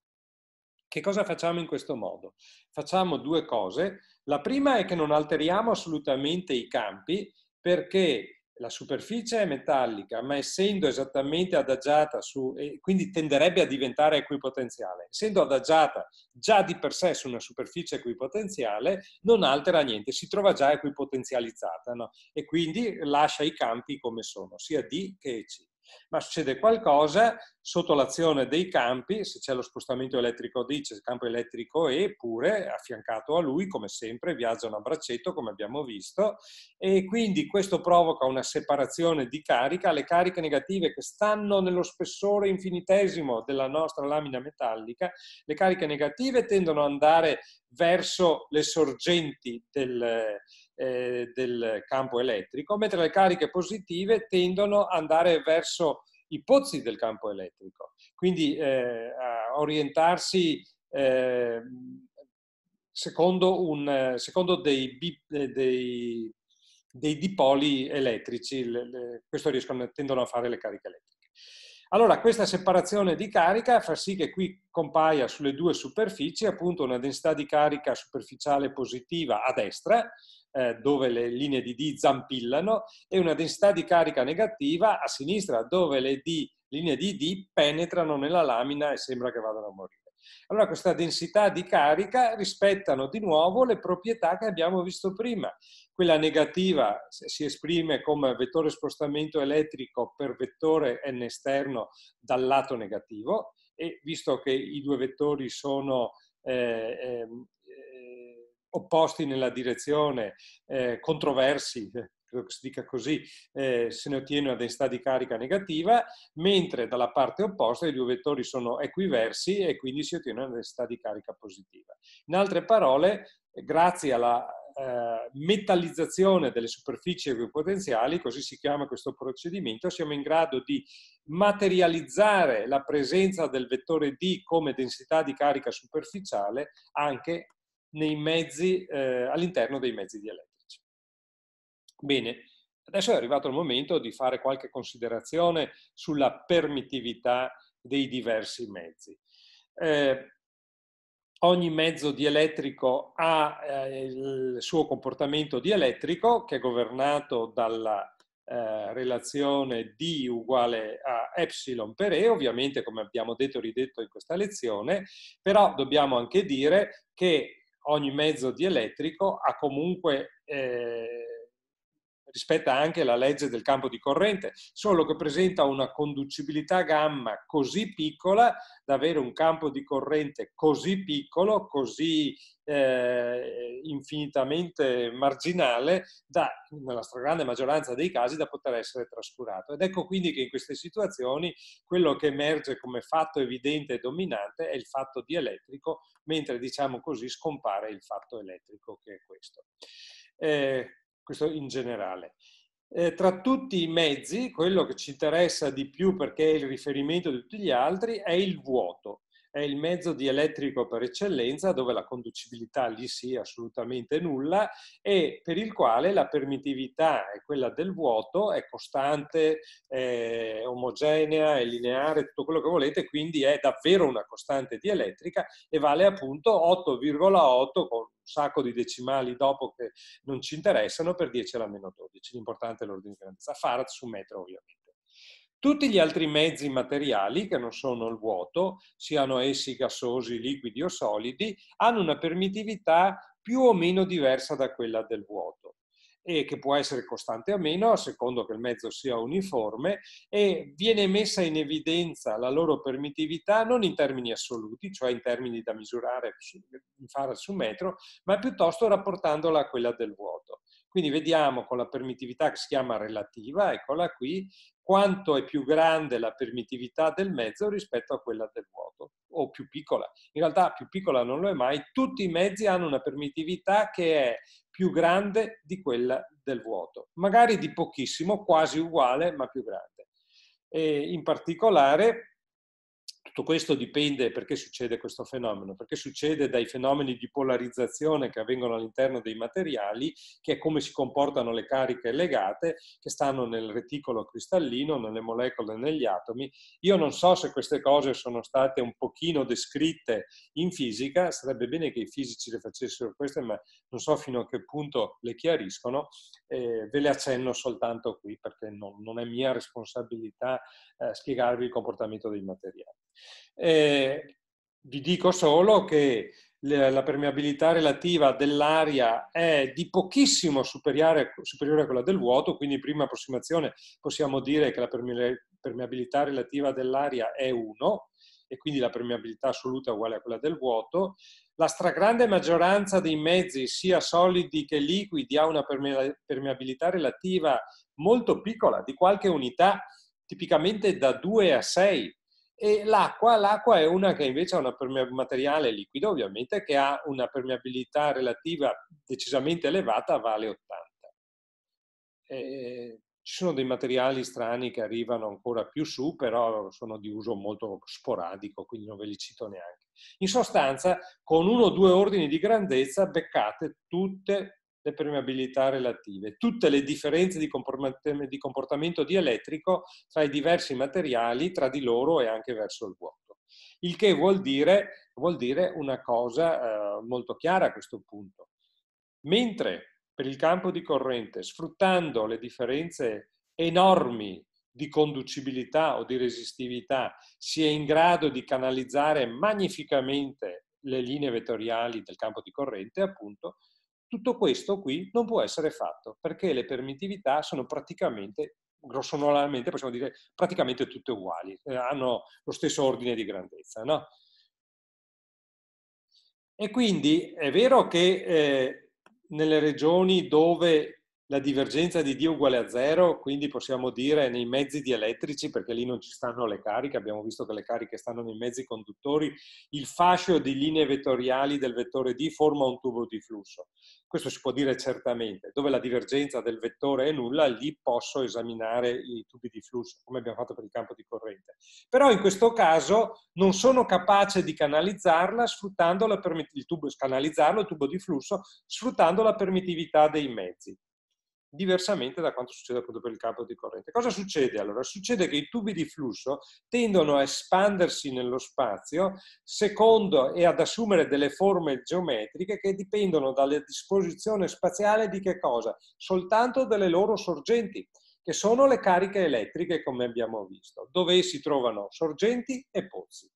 Che cosa facciamo in questo modo? Facciamo due cose. La prima è che non alteriamo assolutamente i campi perché la superficie è metallica, ma essendo esattamente adagiata su, quindi tenderebbe a diventare equipotenziale. Essendo adagiata già di per sé su una superficie equipotenziale, non altera niente, si trova già equipotenzializzata no? e quindi lascia i campi come sono, sia D che C ma succede qualcosa sotto l'azione dei campi, se c'è lo spostamento elettrico D, c'è il campo elettrico E, pure affiancato a lui, come sempre, viaggiano a braccetto, come abbiamo visto, e quindi questo provoca una separazione di carica, le cariche negative che stanno nello spessore infinitesimo della nostra lamina metallica, le cariche negative tendono ad andare verso le sorgenti del, eh, del campo elettrico, mentre le cariche positive tendono ad andare verso i pozzi del campo elettrico, quindi eh, a orientarsi eh, secondo, un, secondo dei, eh, dei, dei, dipoli elettrici, le, le, questo riescono, tendono a fare le cariche elettriche. Allora, questa separazione di carica fa sì che qui compaia sulle due superfici appunto una densità di carica superficiale positiva a destra eh, dove le linee di D zampillano e una densità di carica negativa a sinistra dove le D, linee di D penetrano nella lamina e sembra che vadano a morire. Allora questa densità di carica rispettano di nuovo le proprietà che abbiamo visto prima. Quella negativa si esprime come vettore spostamento elettrico per vettore n esterno dal lato negativo e visto che i due vettori sono eh, ehm, opposti nella direzione, eh, controversi, eh, credo che si dica così, eh, se ne ottiene una densità di carica negativa, mentre dalla parte opposta i due vettori sono equiversi e quindi si ottiene una densità di carica positiva. In altre parole, eh, grazie alla eh, metallizzazione delle superfici equipotenziali, così si chiama questo procedimento, siamo in grado di materializzare la presenza del vettore D come densità di carica superficiale anche nei mezzi, eh, all'interno dei mezzi dielettrici. Bene, adesso è arrivato il momento di fare qualche considerazione sulla permittività dei diversi mezzi. Eh, ogni mezzo dielettrico ha eh, il suo comportamento dielettrico che è governato dalla eh, relazione D uguale a epsilon per E, ovviamente come abbiamo detto e ridetto in questa lezione, però dobbiamo anche dire che ogni mezzo di elettrico ha comunque eh, rispetta anche la legge del campo di corrente, solo che presenta una conducibilità gamma così piccola da avere un campo di corrente così piccolo, così eh, infinitamente marginale, da, nella stragrande maggioranza dei casi da poter essere trascurato. Ed ecco quindi che in queste situazioni quello che emerge come fatto evidente e dominante è il fatto dielettrico, mentre diciamo così scompare il fatto elettrico che è questo. Eh, questo in generale. Eh, tra tutti i mezzi, quello che ci interessa di più perché è il riferimento di tutti gli altri è il vuoto è il mezzo dielettrico per eccellenza dove la conducibilità lì sia assolutamente nulla e per il quale la permittività è quella del vuoto è costante, è omogenea, è lineare, tutto quello che volete, quindi è davvero una costante dielettrica e vale appunto 8,8 con un sacco di decimali dopo che non ci interessano per 10 alla meno 12. L'importante è l'ordine di grandezza. Farad su metro ovviamente. Tutti gli altri mezzi materiali, che non sono il vuoto, siano essi gassosi, liquidi o solidi, hanno una permittività più o meno diversa da quella del vuoto e che può essere costante o meno a secondo che il mezzo sia uniforme e viene messa in evidenza la loro permittività non in termini assoluti, cioè in termini da misurare in fare su metro, ma piuttosto rapportandola a quella del vuoto. Quindi vediamo con la permittività che si chiama relativa, eccola qui, quanto è più grande la permittività del mezzo rispetto a quella del vuoto, o più piccola. In realtà più piccola non lo è mai, tutti i mezzi hanno una permittività che è più grande di quella del vuoto, magari di pochissimo, quasi uguale, ma più grande. E in particolare tutto questo dipende perché succede questo fenomeno, perché succede dai fenomeni di polarizzazione che avvengono all'interno dei materiali, che è come si comportano le cariche legate che stanno nel reticolo cristallino, nelle molecole, negli atomi. Io non so se queste cose sono state un pochino descritte in fisica, sarebbe bene che i fisici le facessero queste, ma non so fino a che punto le chiariscono. Eh, ve le accenno soltanto qui perché non, non è mia responsabilità eh, spiegarvi il comportamento dei materiali. Eh, vi dico solo che la permeabilità relativa dell'aria è di pochissimo superiore, superiore, a quella del vuoto, quindi in prima approssimazione possiamo dire che la permeabilità relativa dell'aria è 1 e quindi la permeabilità assoluta è uguale a quella del vuoto. La stragrande maggioranza dei mezzi, sia solidi che liquidi, ha una permeabilità relativa molto piccola, di qualche unità, tipicamente da 2 a 6, e l'acqua, l'acqua è una che invece ha un materiale liquido, ovviamente, che ha una permeabilità relativa decisamente elevata, vale 80. E ci sono dei materiali strani che arrivano ancora più su, però sono di uso molto sporadico, quindi non ve li cito neanche. In sostanza, con uno o due ordini di grandezza beccate tutte le permeabilità relative, tutte le differenze di comportamento dielettrico tra i diversi materiali, tra di loro e anche verso il vuoto. Il che vuol dire, vuol dire una cosa eh, molto chiara a questo punto. Mentre per il campo di corrente, sfruttando le differenze enormi di conducibilità o di resistività, si è in grado di canalizzare magnificamente le linee vettoriali del campo di corrente, appunto, tutto questo qui non può essere fatto perché le permittività sono praticamente, grossolanamente possiamo dire, praticamente tutte uguali, eh, hanno lo stesso ordine di grandezza. No? E quindi è vero che eh, nelle regioni dove la divergenza di D uguale a zero, quindi possiamo dire nei mezzi dielettrici, perché lì non ci stanno le cariche, abbiamo visto che le cariche stanno nei mezzi conduttori, il fascio di linee vettoriali del vettore D forma un tubo di flusso. Questo si può dire certamente, dove la divergenza del vettore è nulla, lì posso esaminare i tubi di flusso, come abbiamo fatto per il campo di corrente. Però in questo caso non sono capace di canalizzarla sfruttando il tubo, canalizzarlo, il tubo di flusso, sfruttando la permittività dei mezzi diversamente da quanto succede appunto per il campo di corrente. Cosa succede allora? Succede che i tubi di flusso tendono a espandersi nello spazio secondo e ad assumere delle forme geometriche che dipendono dalla disposizione spaziale di che cosa? Soltanto delle loro sorgenti, che sono le cariche elettriche come abbiamo visto, dove si trovano sorgenti e pozzi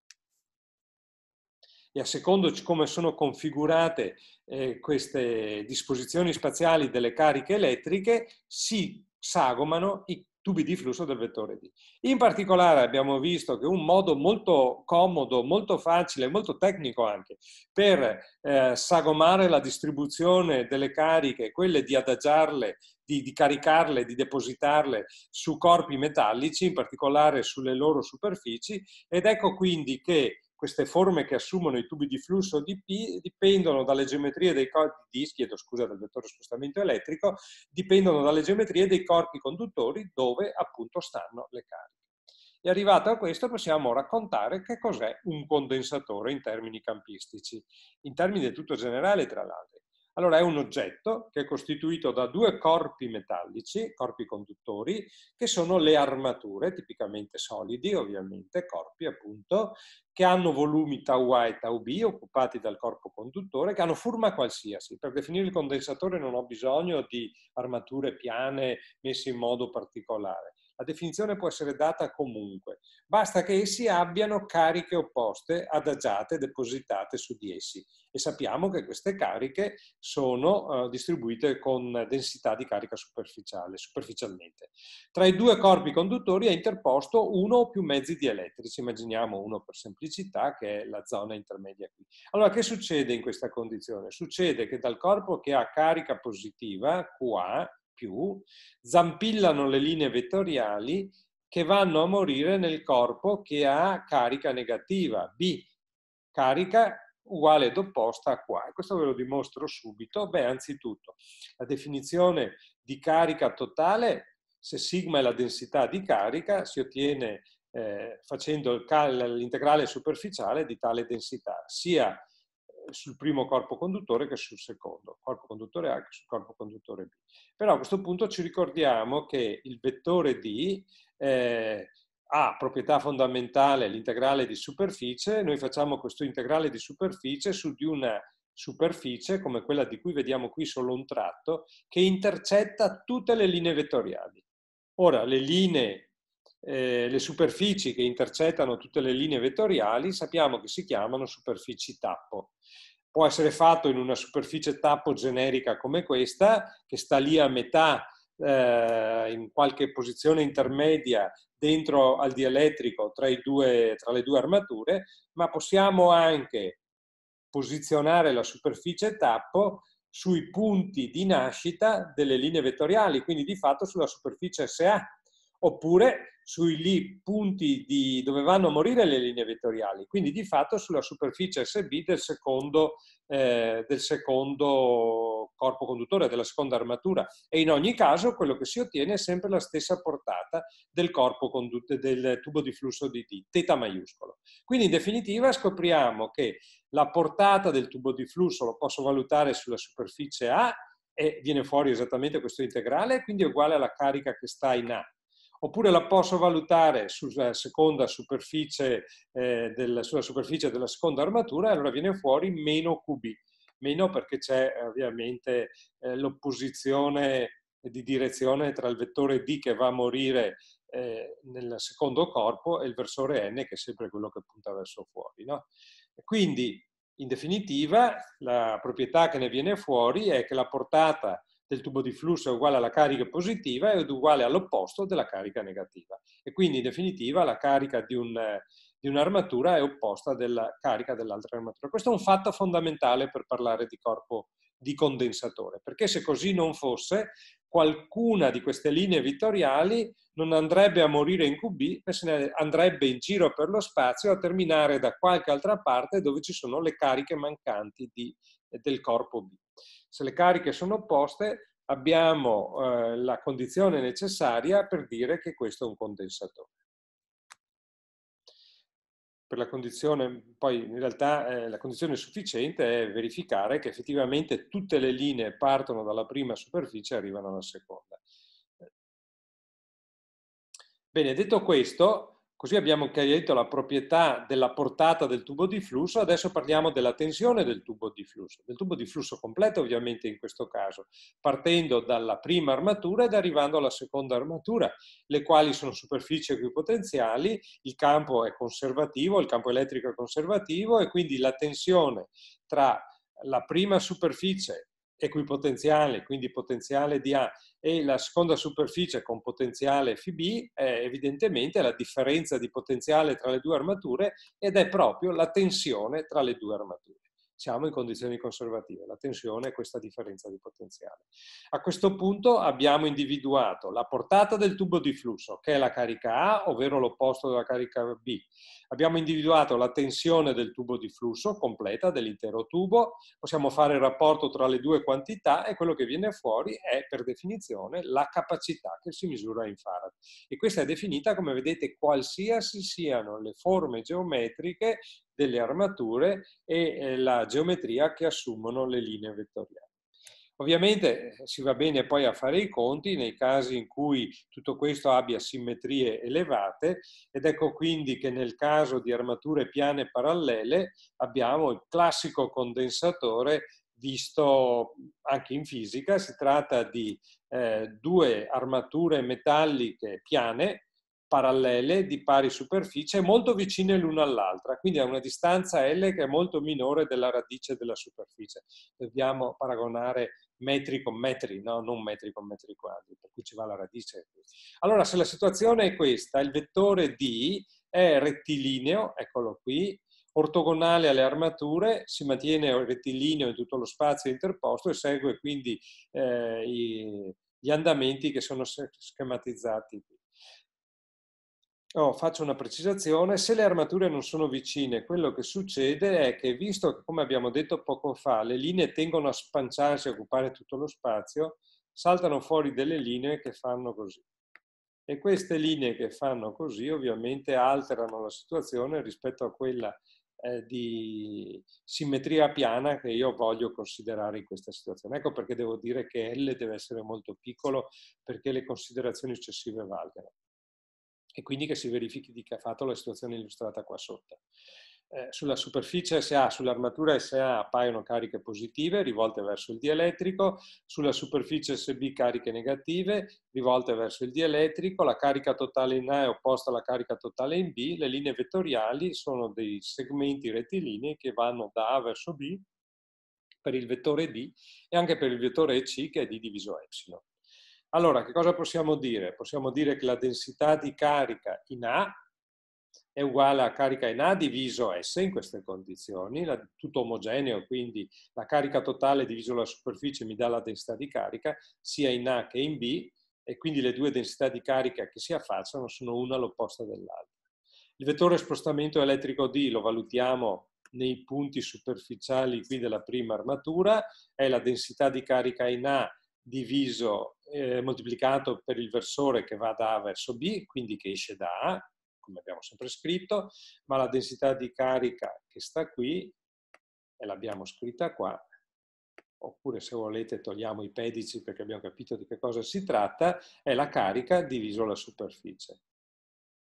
e a secondo di come sono configurate eh, queste disposizioni spaziali delle cariche elettriche, si sagomano i tubi di flusso del vettore D. In particolare abbiamo visto che un modo molto comodo, molto facile, molto tecnico anche per eh, sagomare la distribuzione delle cariche, quelle di adagiarle, di, di caricarle, di depositarle su corpi metallici, in particolare sulle loro superfici ed ecco quindi che queste forme che assumono i tubi di flusso di P dipendono dalle geometrie dei corpi, di chiedo scusa, del vettore spostamento elettrico, dipendono dalle geometrie dei corpi conduttori dove appunto stanno le cariche. E arrivato a questo possiamo raccontare che cos'è un condensatore in termini campistici, in termini del tutto generale tra l'altro. Allora è un oggetto che è costituito da due corpi metallici, corpi conduttori, che sono le armature, tipicamente solidi ovviamente, corpi appunto, che hanno volumi tau A e tau B occupati dal corpo conduttore, che hanno forma qualsiasi. Per definire il condensatore non ho bisogno di armature piane messe in modo particolare. La definizione può essere data comunque, basta che essi abbiano cariche opposte adagiate, depositate su di essi e sappiamo che queste cariche sono eh, distribuite con densità di carica superficiale, superficialmente. Tra i due corpi conduttori è interposto uno o più mezzi dielettrici, immaginiamo uno per semplicità che è la zona intermedia qui. Allora che succede in questa condizione? Succede che dal corpo che ha carica positiva, qua, più, zampillano le linee vettoriali che vanno a morire nel corpo che ha carica negativa, B, carica uguale ed opposta a qua. E questo ve lo dimostro subito. Beh, anzitutto, la definizione di carica totale, se sigma è la densità di carica, si ottiene eh, facendo l'integrale superficiale di tale densità, sia sul primo corpo conduttore che sul secondo, corpo conduttore A che sul corpo conduttore B. Però a questo punto ci ricordiamo che il vettore D eh, ha proprietà fondamentale l'integrale di superficie, noi facciamo questo integrale di superficie su di una superficie come quella di cui vediamo qui solo un tratto, che intercetta tutte le linee vettoriali. Ora, le linee eh, le superfici che intercettano tutte le linee vettoriali sappiamo che si chiamano superfici tappo può essere fatto in una superficie tappo generica come questa, che sta lì a metà, eh, in qualche posizione intermedia, dentro al dielettrico tra, due, tra le due armature, ma possiamo anche posizionare la superficie tappo sui punti di nascita delle linee vettoriali, quindi di fatto sulla superficie SA oppure sui punti di, dove vanno a morire le linee vettoriali, quindi di fatto sulla superficie SB del secondo, eh, del secondo corpo conduttore, della seconda armatura e in ogni caso quello che si ottiene è sempre la stessa portata del, condutt- del tubo di flusso di D, θ maiuscolo. Quindi in definitiva scopriamo che la portata del tubo di flusso lo posso valutare sulla superficie A e viene fuori esattamente questo integrale, quindi è uguale alla carica che sta in A oppure la posso valutare sulla seconda superficie, eh, del, sulla superficie della seconda armatura e allora viene fuori meno QB, meno perché c'è eh, ovviamente eh, l'opposizione di direzione tra il vettore D che va a morire eh, nel secondo corpo e il versore N che è sempre quello che punta verso fuori. No? Quindi, in definitiva, la proprietà che ne viene fuori è che la portata del tubo di flusso è uguale alla carica positiva ed uguale all'opposto della carica negativa. E quindi in definitiva la carica di, un, di un'armatura è opposta alla carica dell'altra armatura. Questo è un fatto fondamentale per parlare di corpo di condensatore, perché se così non fosse, qualcuna di queste linee vittoriali non andrebbe a morire in QB, ma se ne andrebbe in giro per lo spazio a terminare da qualche altra parte dove ci sono le cariche mancanti di, del corpo B se le cariche sono opposte, abbiamo eh, la condizione necessaria per dire che questo è un condensatore. Per la condizione, poi in realtà eh, la condizione sufficiente è verificare che effettivamente tutte le linee partono dalla prima superficie e arrivano alla seconda. Bene, detto questo, Così abbiamo chiarito la proprietà della portata del tubo di flusso, adesso parliamo della tensione del tubo di flusso, del tubo di flusso completo ovviamente in questo caso, partendo dalla prima armatura ed arrivando alla seconda armatura, le quali sono superfici equipotenziali, il campo è conservativo, il campo elettrico è conservativo e quindi la tensione tra la prima superficie equipotenziale, quindi potenziale di A, e la seconda superficie con potenziale FB è evidentemente la differenza di potenziale tra le due armature ed è proprio la tensione tra le due armature siamo in condizioni conservative. La tensione è questa differenza di potenziale. A questo punto abbiamo individuato la portata del tubo di flusso, che è la carica A, ovvero l'opposto della carica B. Abbiamo individuato la tensione del tubo di flusso completa, dell'intero tubo. Possiamo fare il rapporto tra le due quantità e quello che viene fuori è, per definizione, la capacità che si misura in farad. E questa è definita, come vedete, qualsiasi siano le forme geometriche delle armature e eh, la geometria che assumono le linee vettoriali. Ovviamente eh, si va bene poi a fare i conti nei casi in cui tutto questo abbia simmetrie elevate ed ecco quindi che nel caso di armature piane parallele abbiamo il classico condensatore visto anche in fisica, si tratta di eh, due armature metalliche piane parallele di pari superficie molto vicine l'una all'altra, quindi a una distanza L che è molto minore della radice della superficie. Dobbiamo paragonare metri con metri, no? non metri con metri quadri, per cui ci va la radice. Allora, se la situazione è questa, il vettore D è rettilineo, eccolo qui, ortogonale alle armature, si mantiene rettilineo in tutto lo spazio interposto e segue quindi eh, i, gli andamenti che sono schematizzati qui. Oh, faccio una precisazione, se le armature non sono vicine, quello che succede è che, visto che, come abbiamo detto poco fa, le linee tengono a spanciarsi e occupare tutto lo spazio, saltano fuori delle linee che fanno così. E queste linee che fanno così ovviamente alterano la situazione rispetto a quella eh, di simmetria piana che io voglio considerare in questa situazione. Ecco perché devo dire che L deve essere molto piccolo perché le considerazioni successive valgano e quindi che si verifichi di che ha fatto la situazione illustrata qua sotto. Eh, sulla superficie SA, sull'armatura SA appaiono cariche positive rivolte verso il dielettrico, sulla superficie SB cariche negative rivolte verso il dielettrico, la carica totale in A è opposta alla carica totale in B, le linee vettoriali sono dei segmenti rettilinei che vanno da A verso B per il vettore D e anche per il vettore EC che è D diviso epsilon. Allora, che cosa possiamo dire? Possiamo dire che la densità di carica in A è uguale a carica in A diviso S in queste condizioni, tutto omogeneo, quindi la carica totale diviso la superficie mi dà la densità di carica sia in A che in B e quindi le due densità di carica che si affacciano sono una all'opposta dell'altra. Il vettore spostamento elettrico D lo valutiamo nei punti superficiali qui della prima armatura, è la densità di carica in A diviso eh, moltiplicato per il versore che va da A verso B, quindi che esce da A, come abbiamo sempre scritto, ma la densità di carica che sta qui, e l'abbiamo scritta qua, oppure se volete togliamo i pedici perché abbiamo capito di che cosa si tratta, è la carica diviso la superficie.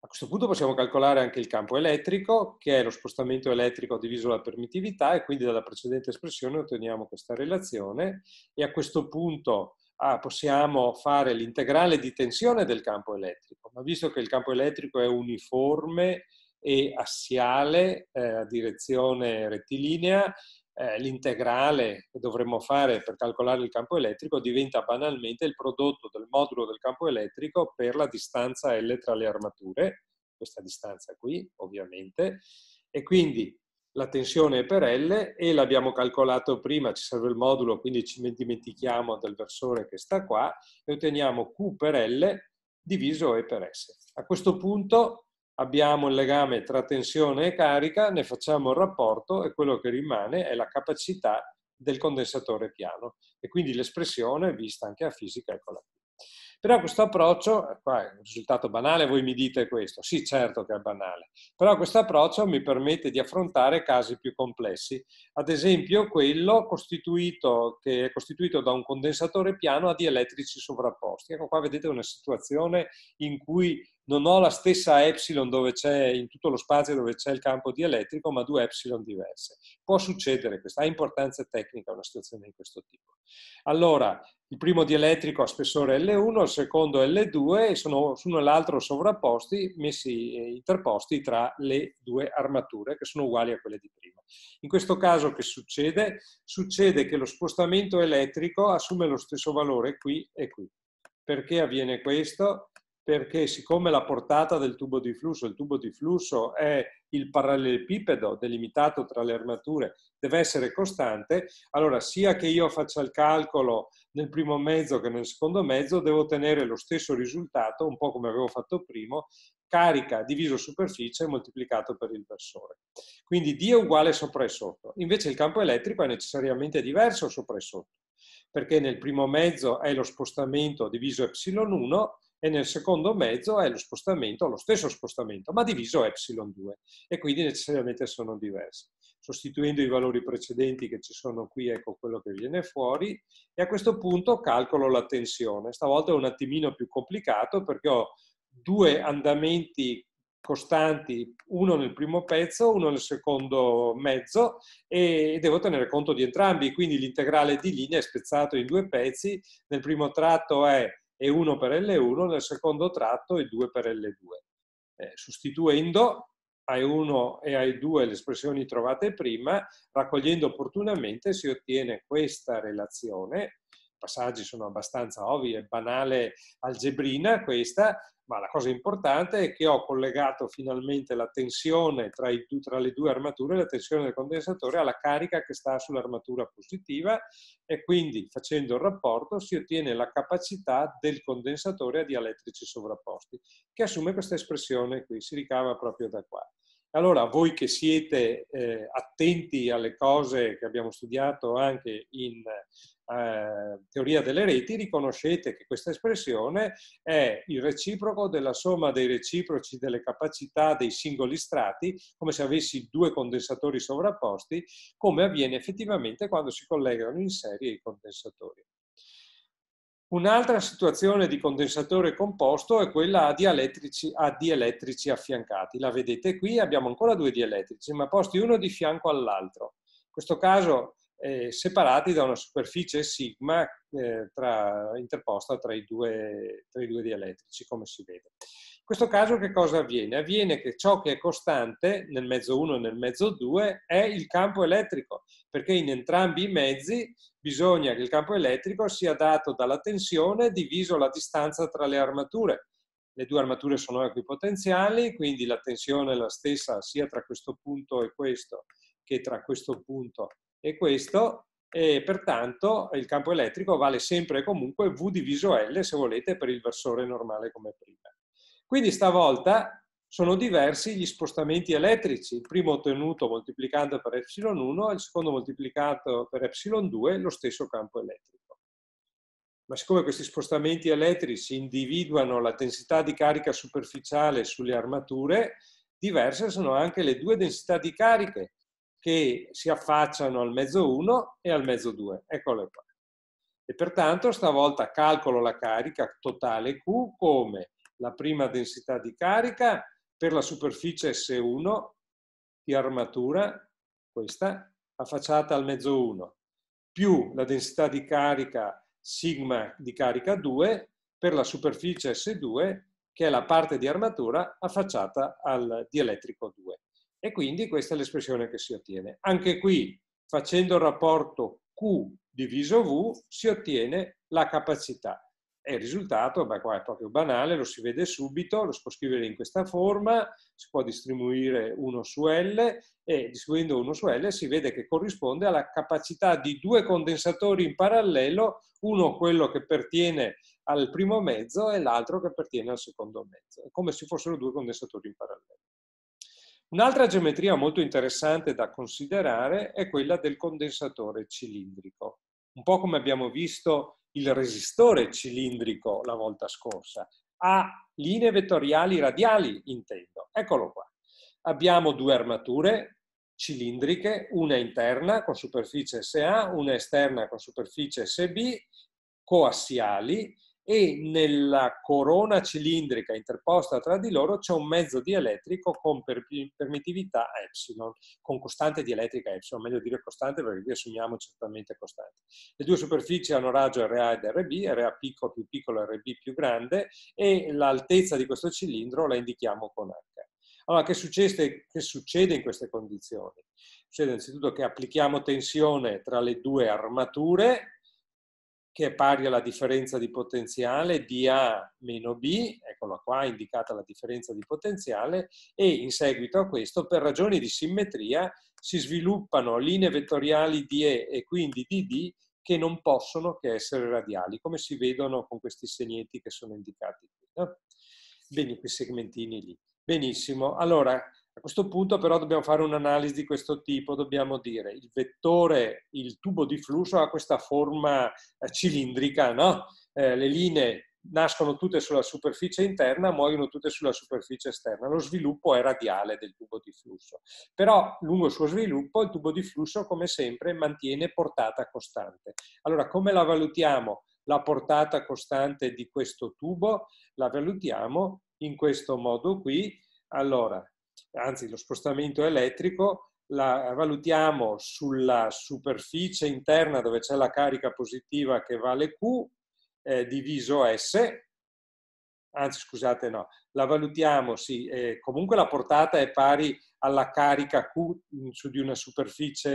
A questo punto possiamo calcolare anche il campo elettrico, che è lo spostamento elettrico diviso la permittività, e quindi dalla precedente espressione otteniamo questa relazione, e a questo punto ah, possiamo fare l'integrale di tensione del campo elettrico, ma visto che il campo elettrico è uniforme e assiale eh, a direzione rettilinea, eh, l'integrale che dovremmo fare per calcolare il campo elettrico diventa banalmente il prodotto del modulo del campo elettrico per la distanza L tra le armature, questa distanza qui ovviamente, e quindi la tensione è per L e l'abbiamo calcolato prima, ci serve il modulo, quindi ci dimentichiamo del versore che sta qua e otteniamo Q per L diviso E per S. A questo punto abbiamo il legame tra tensione e carica, ne facciamo il rapporto e quello che rimane è la capacità del condensatore piano e quindi l'espressione vista anche a fisica è quella qui. Però questo approccio, eh, qua è un risultato banale, voi mi dite questo, sì certo che è banale, però questo approccio mi permette di affrontare casi più complessi, ad esempio quello costituito, che è costituito da un condensatore piano a dielettrici sovrapposti. Ecco qua vedete una situazione in cui non ho la stessa epsilon dove c'è, in tutto lo spazio dove c'è il campo dielettrico, ma due epsilon diverse. Può succedere questo, ha importanza tecnica una situazione di questo tipo. Allora, il primo dielettrico ha spessore L1, il secondo L2 e sono l'uno e l'altro sovrapposti, messi eh, interposti tra le due armature che sono uguali a quelle di prima. In questo caso che succede? Succede che lo spostamento elettrico assume lo stesso valore qui e qui. Perché avviene questo? perché siccome la portata del tubo di flusso, il tubo di flusso è il parallelepipedo delimitato tra le armature, deve essere costante, allora sia che io faccia il calcolo nel primo mezzo che nel secondo mezzo, devo ottenere lo stesso risultato, un po' come avevo fatto prima, carica diviso superficie moltiplicato per il versore. Quindi D è uguale sopra e sotto. Invece il campo elettrico è necessariamente diverso sopra e sotto, perché nel primo mezzo è lo spostamento diviso epsilon 1 e nel secondo mezzo è lo spostamento, lo stesso spostamento, ma diviso epsilon 2 e quindi necessariamente sono diversi. Sostituendo i valori precedenti che ci sono qui, ecco quello che viene fuori e a questo punto calcolo la tensione. Stavolta è un attimino più complicato perché ho due andamenti costanti, uno nel primo pezzo, uno nel secondo mezzo e devo tenere conto di entrambi, quindi l'integrale di linea è spezzato in due pezzi, nel primo tratto è e 1 per L1, nel secondo tratto e 2 per L2. Eh, sostituendo A1 e A2 le espressioni trovate prima, raccogliendo opportunamente si ottiene questa relazione passaggi sono abbastanza ovvi e banale algebrina questa, ma la cosa importante è che ho collegato finalmente la tensione tra, i, tra le due armature, la tensione del condensatore alla carica che sta sull'armatura positiva e quindi facendo il rapporto si ottiene la capacità del condensatore a dielettrici sovrapposti, che assume questa espressione qui, si ricava proprio da qua. Allora, voi che siete eh, attenti alle cose che abbiamo studiato anche in eh, teoria delle reti, riconoscete che questa espressione è il reciproco della somma dei reciproci delle capacità dei singoli strati, come se avessi due condensatori sovrapposti, come avviene effettivamente quando si collegano in serie i condensatori. Un'altra situazione di condensatore composto è quella a dielettrici, a dielettrici affiancati. La vedete qui, abbiamo ancora due dielettrici, ma posti uno di fianco all'altro. In questo caso eh, separati da una superficie sigma eh, tra, interposta tra i, due, tra i due dielettrici, come si vede. In questo caso che cosa avviene? Avviene che ciò che è costante nel mezzo 1 e nel mezzo 2 è il campo elettrico, perché in entrambi i mezzi bisogna che il campo elettrico sia dato dalla tensione diviso la distanza tra le armature. Le due armature sono equipotenziali, quindi la tensione è la stessa sia tra questo punto e questo che tra questo punto e questo e pertanto il campo elettrico vale sempre e comunque V diviso L se volete per il versore normale come prima. Quindi stavolta sono diversi gli spostamenti elettrici, il primo ottenuto moltiplicando per ε1 e il secondo moltiplicato per ε2 lo stesso campo elettrico. Ma siccome questi spostamenti elettrici individuano la densità di carica superficiale sulle armature, diverse sono anche le due densità di cariche che si affacciano al mezzo 1 e al mezzo 2. Eccole qua. E pertanto stavolta calcolo la carica totale Q come la prima densità di carica per la superficie S1 di armatura, questa, affacciata al mezzo 1, più la densità di carica sigma di carica 2 per la superficie S2, che è la parte di armatura affacciata al dielettrico 2. E quindi questa è l'espressione che si ottiene. Anche qui, facendo il rapporto Q diviso V, si ottiene la capacità. E il risultato, beh, qua è proprio banale, lo si vede subito, lo si può scrivere in questa forma, si può distribuire 1 su L e distribuendo 1 su L si vede che corrisponde alla capacità di due condensatori in parallelo, uno quello che pertiene al primo mezzo e l'altro che pertiene al secondo mezzo, come se fossero due condensatori in parallelo. Un'altra geometria molto interessante da considerare è quella del condensatore cilindrico. Un po' come abbiamo visto il resistore cilindrico la volta scorsa, a linee vettoriali radiali, intendo. Eccolo qua. Abbiamo due armature cilindriche, una interna con superficie SA, una esterna con superficie SB, coassiali, e nella corona cilindrica interposta tra di loro c'è un mezzo dielettrico con per permittività epsilon, con costante dielettrica epsilon, meglio dire costante perché qui assumiamo certamente costante. Le due superfici hanno raggio RA ed RB, RA piccolo più piccolo, RB più grande e l'altezza di questo cilindro la indichiamo con H. Allora, che succede, che succede in queste condizioni? Succede innanzitutto che applichiamo tensione tra le due armature che è pari alla differenza di potenziale di A meno B, eccola qua indicata la differenza di potenziale, e in seguito a questo per ragioni di simmetria si sviluppano linee vettoriali di E e quindi di D che non possono che essere radiali, come si vedono con questi segnetti che sono indicati qui. No? Bene, quei segmentini lì. Benissimo, allora a questo punto però dobbiamo fare un'analisi di questo tipo, dobbiamo dire il vettore, il tubo di flusso ha questa forma eh, cilindrica, no? eh, le linee nascono tutte sulla superficie interna, muoiono tutte sulla superficie esterna. Lo sviluppo è radiale del tubo di flusso, però lungo il suo sviluppo il tubo di flusso come sempre mantiene portata costante. Allora come la valutiamo? La portata costante di questo tubo la valutiamo in questo modo qui. Allora, anzi lo spostamento elettrico, la valutiamo sulla superficie interna dove c'è la carica positiva che vale Q eh, diviso S, anzi scusate no, la valutiamo, sì, eh, comunque la portata è pari alla carica Q mm, su di una superficie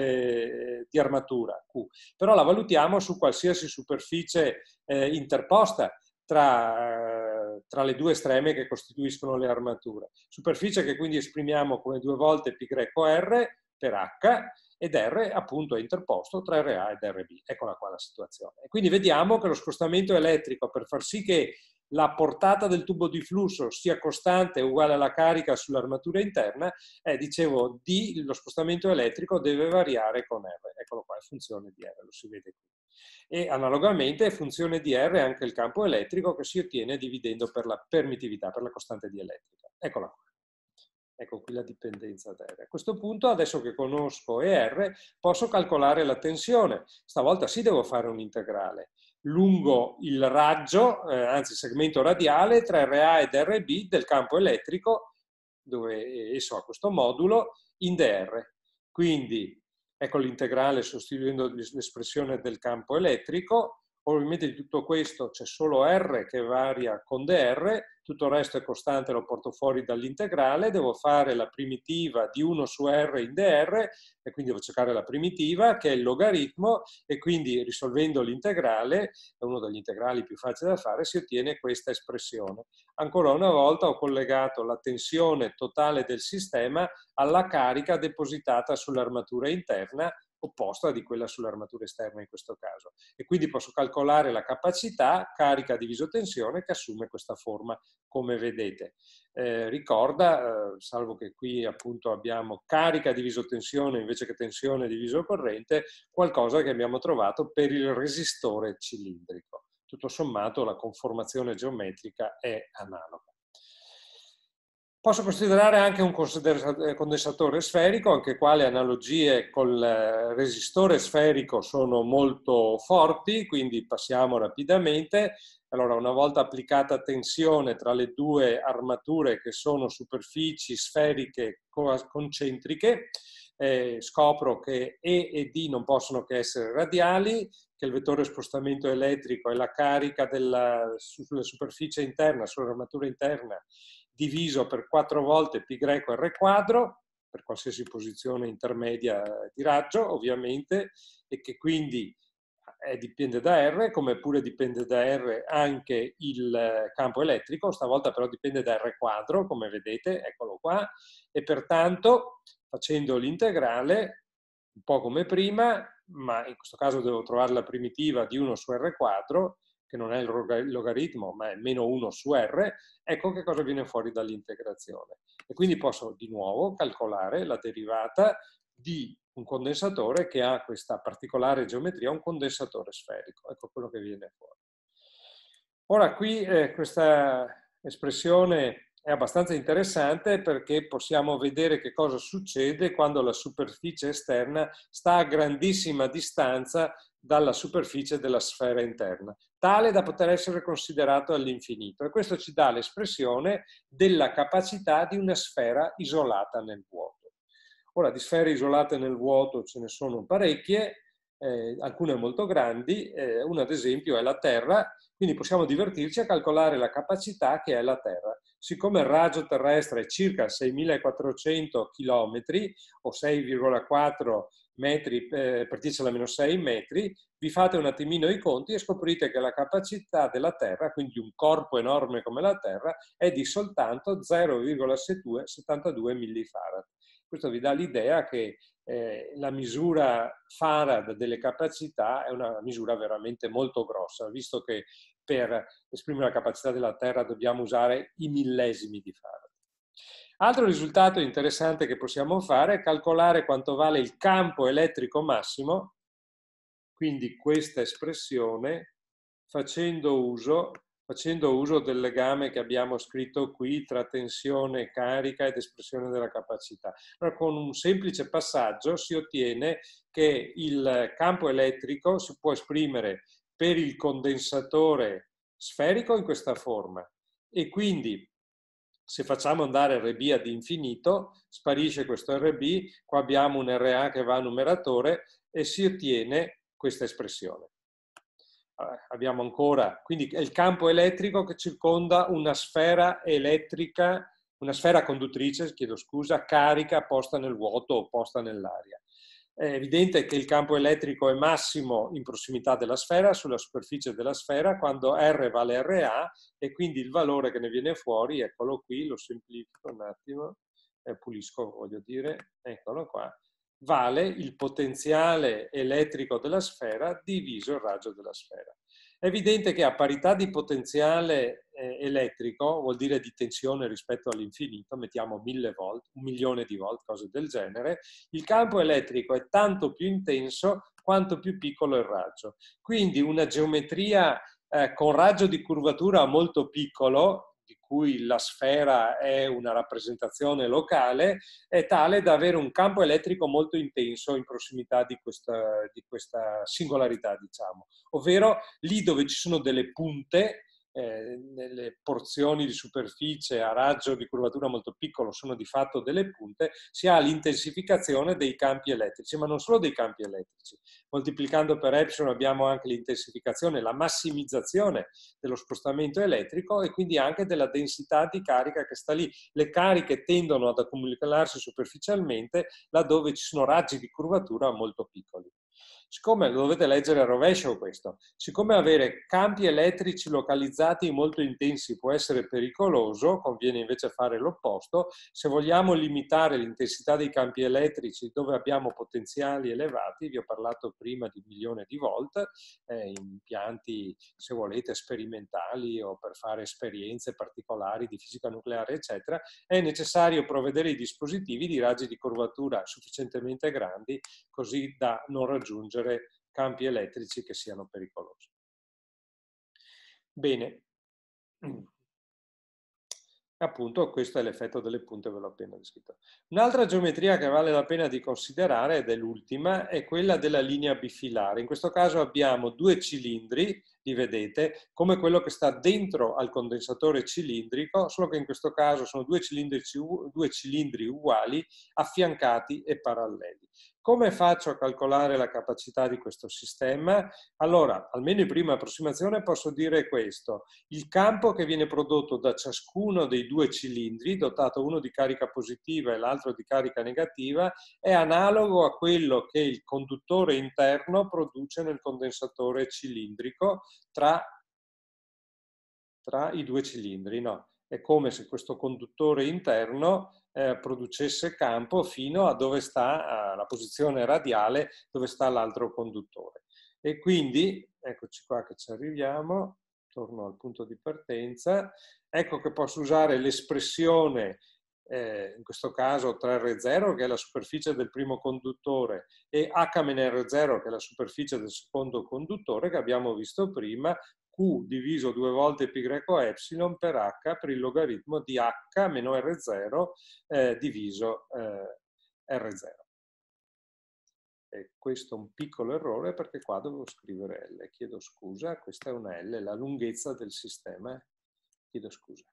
eh, di armatura Q, però la valutiamo su qualsiasi superficie eh, interposta tra tra le due estreme che costituiscono le armature. Superficie che quindi esprimiamo come due volte π r per h ed r appunto è interposto tra RA ed RB. Eccola qua la situazione. quindi vediamo che lo spostamento elettrico per far sì che la portata del tubo di flusso sia costante uguale alla carica sull'armatura interna, eh, dicevo, D, lo spostamento elettrico deve variare con R. Eccolo qua, è funzione di R, lo si vede qui. E analogamente è funzione di R anche il campo elettrico che si ottiene dividendo per la permittività, per la costante dielettrica. Eccola qua. Ecco qui la dipendenza da R. A questo punto, adesso che conosco ER, posso calcolare la tensione. Stavolta sì devo fare un integrale lungo il raggio, eh, anzi segmento radiale, tra RA ed RB del campo elettrico, dove eh, esso ha questo modulo, in DR. Quindi Ecco l'integrale sostituendo l'espressione del campo elettrico Probabilmente di tutto questo c'è solo R che varia con dr, tutto il resto è costante, lo porto fuori dall'integrale, devo fare la primitiva di 1 su R in dr e quindi devo cercare la primitiva che è il logaritmo e quindi risolvendo l'integrale, è uno degli integrali più facili da fare, si ottiene questa espressione. Ancora una volta ho collegato la tensione totale del sistema alla carica depositata sull'armatura interna opposta di quella sull'armatura esterna in questo caso. E quindi posso calcolare la capacità carica diviso tensione che assume questa forma, come vedete. Eh, ricorda, eh, salvo che qui appunto abbiamo carica diviso tensione invece che tensione diviso corrente, qualcosa che abbiamo trovato per il resistore cilindrico. Tutto sommato la conformazione geometrica è analoga. Posso considerare anche un eh, condensatore sferico, anche qua le analogie col eh, resistore sferico sono molto forti, quindi passiamo rapidamente. Allora, una volta applicata tensione tra le due armature che sono superfici sferiche concentriche, eh, scopro che E e D non possono che essere radiali, che il vettore spostamento elettrico è la carica della, sulla superficie interna, sull'armatura interna diviso per 4 volte π r quadro, per qualsiasi posizione intermedia eh, di raggio ovviamente, e che quindi eh, dipende da R, come pure dipende da R anche il eh, campo elettrico, stavolta però dipende da R quadro, come vedete, eccolo qua, e pertanto facendo l'integrale, un po' come prima, ma in questo caso devo trovare la primitiva di 1 su R quadro, che non è il logaritmo, ma è meno 1 su r, ecco che cosa viene fuori dall'integrazione. E quindi posso di nuovo calcolare la derivata di un condensatore che ha questa particolare geometria, un condensatore sferico. Ecco quello che viene fuori. Ora qui eh, questa espressione è abbastanza interessante perché possiamo vedere che cosa succede quando la superficie esterna sta a grandissima distanza dalla superficie della sfera interna, tale da poter essere considerato all'infinito. E questo ci dà l'espressione della capacità di una sfera isolata nel vuoto. Ora, di sfere isolate nel vuoto ce ne sono parecchie, eh, alcune molto grandi, eh, una ad esempio è la Terra, quindi possiamo divertirci a calcolare la capacità che è la Terra. Siccome il raggio terrestre è circa 6.400 km o 6,4 metri eh, per alla meno 6 metri, vi fate un attimino i conti e scoprite che la capacità della Terra, quindi un corpo enorme come la Terra, è di soltanto 0,72 millifarad. Questo vi dà l'idea che eh, la misura farad delle capacità è una misura veramente molto grossa, visto che per esprimere la capacità della Terra dobbiamo usare i millesimi di farad. Altro risultato interessante che possiamo fare è calcolare quanto vale il campo elettrico massimo, quindi questa espressione, facendo uso, facendo uso del legame che abbiamo scritto qui tra tensione carica ed espressione della capacità. Allora, con un semplice passaggio si ottiene che il campo elettrico si può esprimere per il condensatore sferico in questa forma e quindi se facciamo andare RB ad infinito, sparisce questo RB, qua abbiamo un RA che va a numeratore e si ottiene questa espressione. Allora, ah, abbiamo ancora, quindi è il campo elettrico che circonda una sfera elettrica, una sfera conduttrice, chiedo scusa, carica posta nel vuoto o posta nell'aria. È evidente che il campo elettrico è massimo in prossimità della sfera, sulla superficie della sfera, quando R vale RA e quindi il valore che ne viene fuori, eccolo qui, lo semplifico un attimo, eh, pulisco voglio dire, eccolo qua, vale il potenziale elettrico della sfera diviso il raggio della sfera. È evidente che a parità di potenziale eh, elettrico, vuol dire di tensione rispetto all'infinito, mettiamo mille volt, un milione di volt, cose del genere, il campo elettrico è tanto più intenso quanto più piccolo il raggio. Quindi una geometria eh, con raggio di curvatura molto piccolo cui la sfera è una rappresentazione locale, è tale da avere un campo elettrico molto intenso in prossimità di questa, di questa singolarità, diciamo. Ovvero lì dove ci sono delle punte eh, nelle porzioni di superficie a raggio di curvatura molto piccolo sono di fatto delle punte, si ha l'intensificazione dei campi elettrici, ma non solo dei campi elettrici. Moltiplicando per epsilon abbiamo anche l'intensificazione, la massimizzazione dello spostamento elettrico e quindi anche della densità di carica che sta lì. Le cariche tendono ad accumularsi superficialmente laddove ci sono raggi di curvatura molto piccoli. Siccome lo dovete leggere a rovescio questo, siccome avere campi elettrici localizzati molto intensi può essere pericoloso, conviene invece fare l'opposto, se vogliamo limitare l'intensità dei campi elettrici dove abbiamo potenziali elevati, vi ho parlato prima di un milione di volt, eh, impianti se volete sperimentali o per fare esperienze particolari di fisica nucleare eccetera, è necessario provvedere i dispositivi di raggi di curvatura sufficientemente grandi così da non raggiungere sorgere campi elettrici che siano pericolosi. Bene, [clears throat] appunto questo è l'effetto delle punte, ve l'ho appena descritto. Un'altra geometria che vale la pena di considerare, ed è l'ultima, è quella della linea bifilare. In questo caso abbiamo due cilindri, li vedete, come quello che sta dentro al condensatore cilindrico, solo che in questo caso sono due cilindri, due cilindri uguali, affiancati e paralleli. Come faccio a calcolare la capacità di questo sistema? Allora, almeno in prima approssimazione posso dire questo. Il campo che viene prodotto da ciascuno dei due cilindri, dotato uno di carica positiva e l'altro di carica negativa, è analogo a quello che il conduttore interno produce nel condensatore cilindrico tra, tra i due cilindri. No è come se questo conduttore interno eh, producesse campo fino a dove sta la posizione radiale, dove sta l'altro conduttore. E quindi, eccoci qua che ci arriviamo, torno al punto di partenza, ecco che posso usare l'espressione eh, in questo caso 3R0 che è la superficie del primo conduttore e H-R0 che è la superficie del secondo conduttore che abbiamo visto prima diviso due volte π greco epsilon per h per il logaritmo di h meno r0 eh, diviso eh, r0. E questo è un piccolo errore perché qua dovevo scrivere L. Chiedo scusa, questa è una L, la lunghezza del sistema. Chiedo scusa.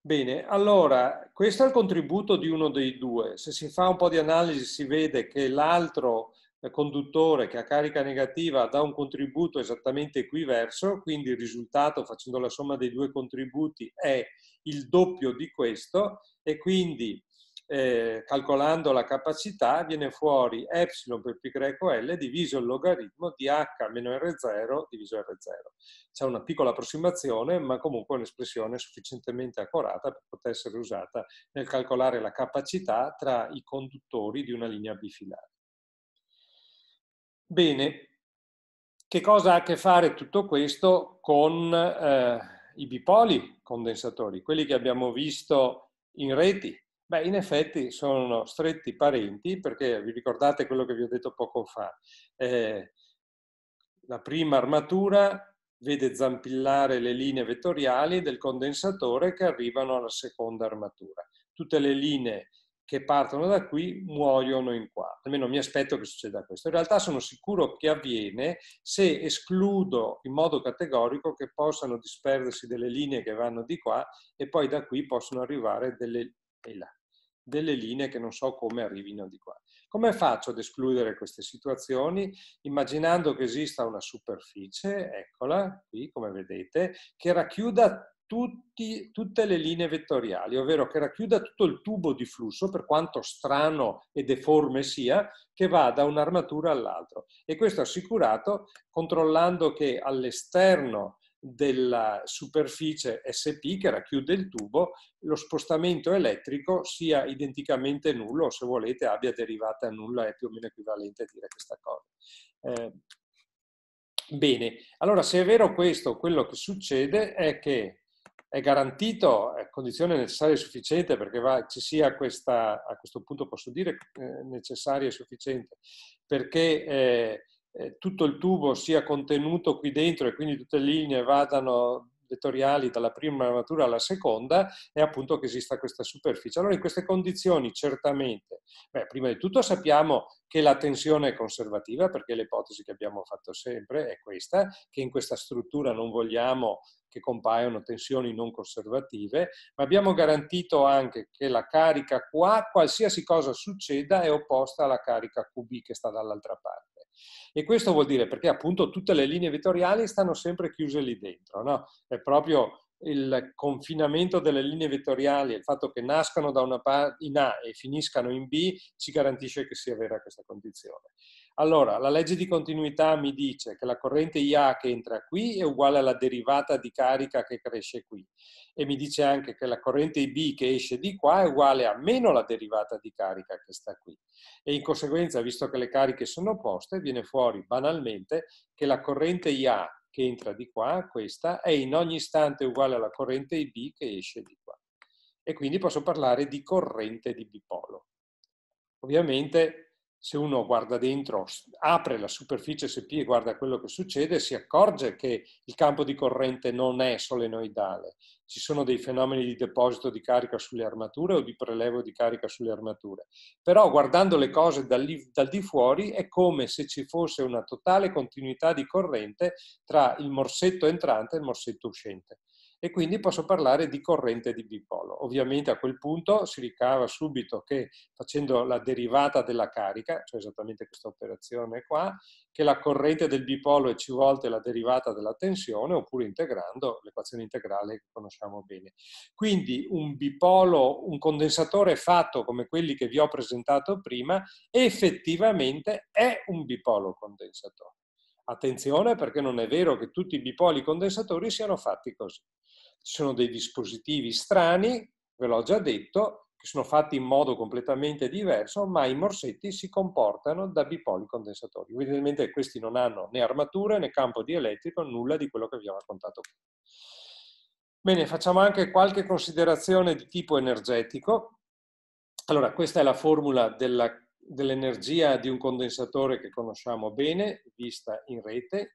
Bene, allora, questo è il contributo di uno dei due. Se si fa un po' di analisi si vede che l'altro eh, conduttore che a carica negativa dà un contributo esattamente equiverso, quindi il risultato facendo la somma dei due contributi è il doppio di questo e quindi eh, calcolando la capacità viene fuori epsilon per pi greco L diviso il logaritmo di h meno r0 diviso r0. C'è una piccola approssimazione ma comunque un'espressione sufficientemente accurata per poter essere usata nel calcolare la capacità tra i conduttori di una linea bifilare. Bene, che cosa ha a che fare tutto questo con eh, i bipoli condensatori, quelli che abbiamo visto in reti? Beh, in effetti sono stretti parenti perché vi ricordate quello che vi ho detto poco fa. Eh, la prima armatura vede zampillare le linee vettoriali del condensatore che arrivano alla seconda armatura. Tutte le linee che partono da qui muoiono in qua. Almeno mi aspetto che succeda questo. In realtà sono sicuro che avviene se escludo in modo categorico che possano disperdersi delle linee che vanno di qua e poi da qui possono arrivare delle, delle linee che non so come arrivino di qua. Come faccio ad escludere queste situazioni? Immaginando che esista una superficie, eccola qui come vedete, che racchiuda tutti, tutte le linee vettoriali, ovvero che racchiuda tutto il tubo di flusso, per quanto strano e deforme sia, che va da un'armatura all'altro. E questo è assicurato controllando che all'esterno della superficie SP che racchiude il tubo, lo spostamento elettrico sia identicamente nullo o se volete abbia derivata nulla, è più o meno equivalente a dire questa cosa. Eh, bene, allora se è vero questo, quello che succede è che è garantito, è condizione necessaria e sufficiente perché va, ci sia questa, a questo punto posso dire eh, necessaria e sufficiente, perché eh, eh, tutto il tubo sia contenuto qui dentro e quindi tutte le linee vadano vettoriali dalla prima armatura alla seconda e appunto che esista questa superficie. Allora in queste condizioni certamente, beh, prima di tutto sappiamo che la tensione è conservativa perché l'ipotesi che abbiamo fatto sempre è questa, che in questa struttura non vogliamo che compaiono tensioni non conservative, ma abbiamo garantito anche che la carica QA, qualsiasi cosa succeda, è opposta alla carica QB che sta dall'altra parte. E questo vuol dire perché appunto tutte le linee vettoriali stanno sempre chiuse lì dentro, no? È proprio il confinamento delle linee vettoriali il fatto che nascano da una parte in A e finiscano in B ci garantisce che sia vera questa condizione. Allora, la legge di continuità mi dice che la corrente IA che entra qui è uguale alla derivata di carica che cresce qui e mi dice anche che la corrente IB che esce di qua è uguale a meno la derivata di carica che sta qui e in conseguenza, visto che le cariche sono opposte, viene fuori banalmente che la corrente IA che entra di qua, questa, è in ogni istante uguale alla corrente IB che esce di qua. E quindi posso parlare di corrente di bipolo. Ovviamente se uno guarda dentro, apre la superficie SP e guarda quello che succede, si accorge che il campo di corrente non è solenoidale. Ci sono dei fenomeni di deposito di carica sulle armature o di prelevo di carica sulle armature. Però guardando le cose dal, dal di fuori è come se ci fosse una totale continuità di corrente tra il morsetto entrante e il morsetto uscente e quindi posso parlare di corrente di bipolo. Ovviamente a quel punto si ricava subito che facendo la derivata della carica, cioè esattamente questa operazione qua, che la corrente del bipolo è C volte la derivata della tensione oppure integrando l'equazione integrale che conosciamo bene. Quindi un bipolo, un condensatore fatto come quelli che vi ho presentato prima, effettivamente è un bipolo condensatore. Attenzione perché non è vero che tutti i bipoli condensatori siano fatti così. Ci sono dei dispositivi strani, ve l'ho già detto, che sono fatti in modo completamente diverso, ma i morsetti si comportano da bipoli condensatori. Evidentemente questi non hanno né armature né campo dielettrico, nulla di quello che vi ho raccontato prima. Bene, facciamo anche qualche considerazione di tipo energetico. Allora, questa è la formula della dell'energia di un condensatore che conosciamo bene, vista in rete,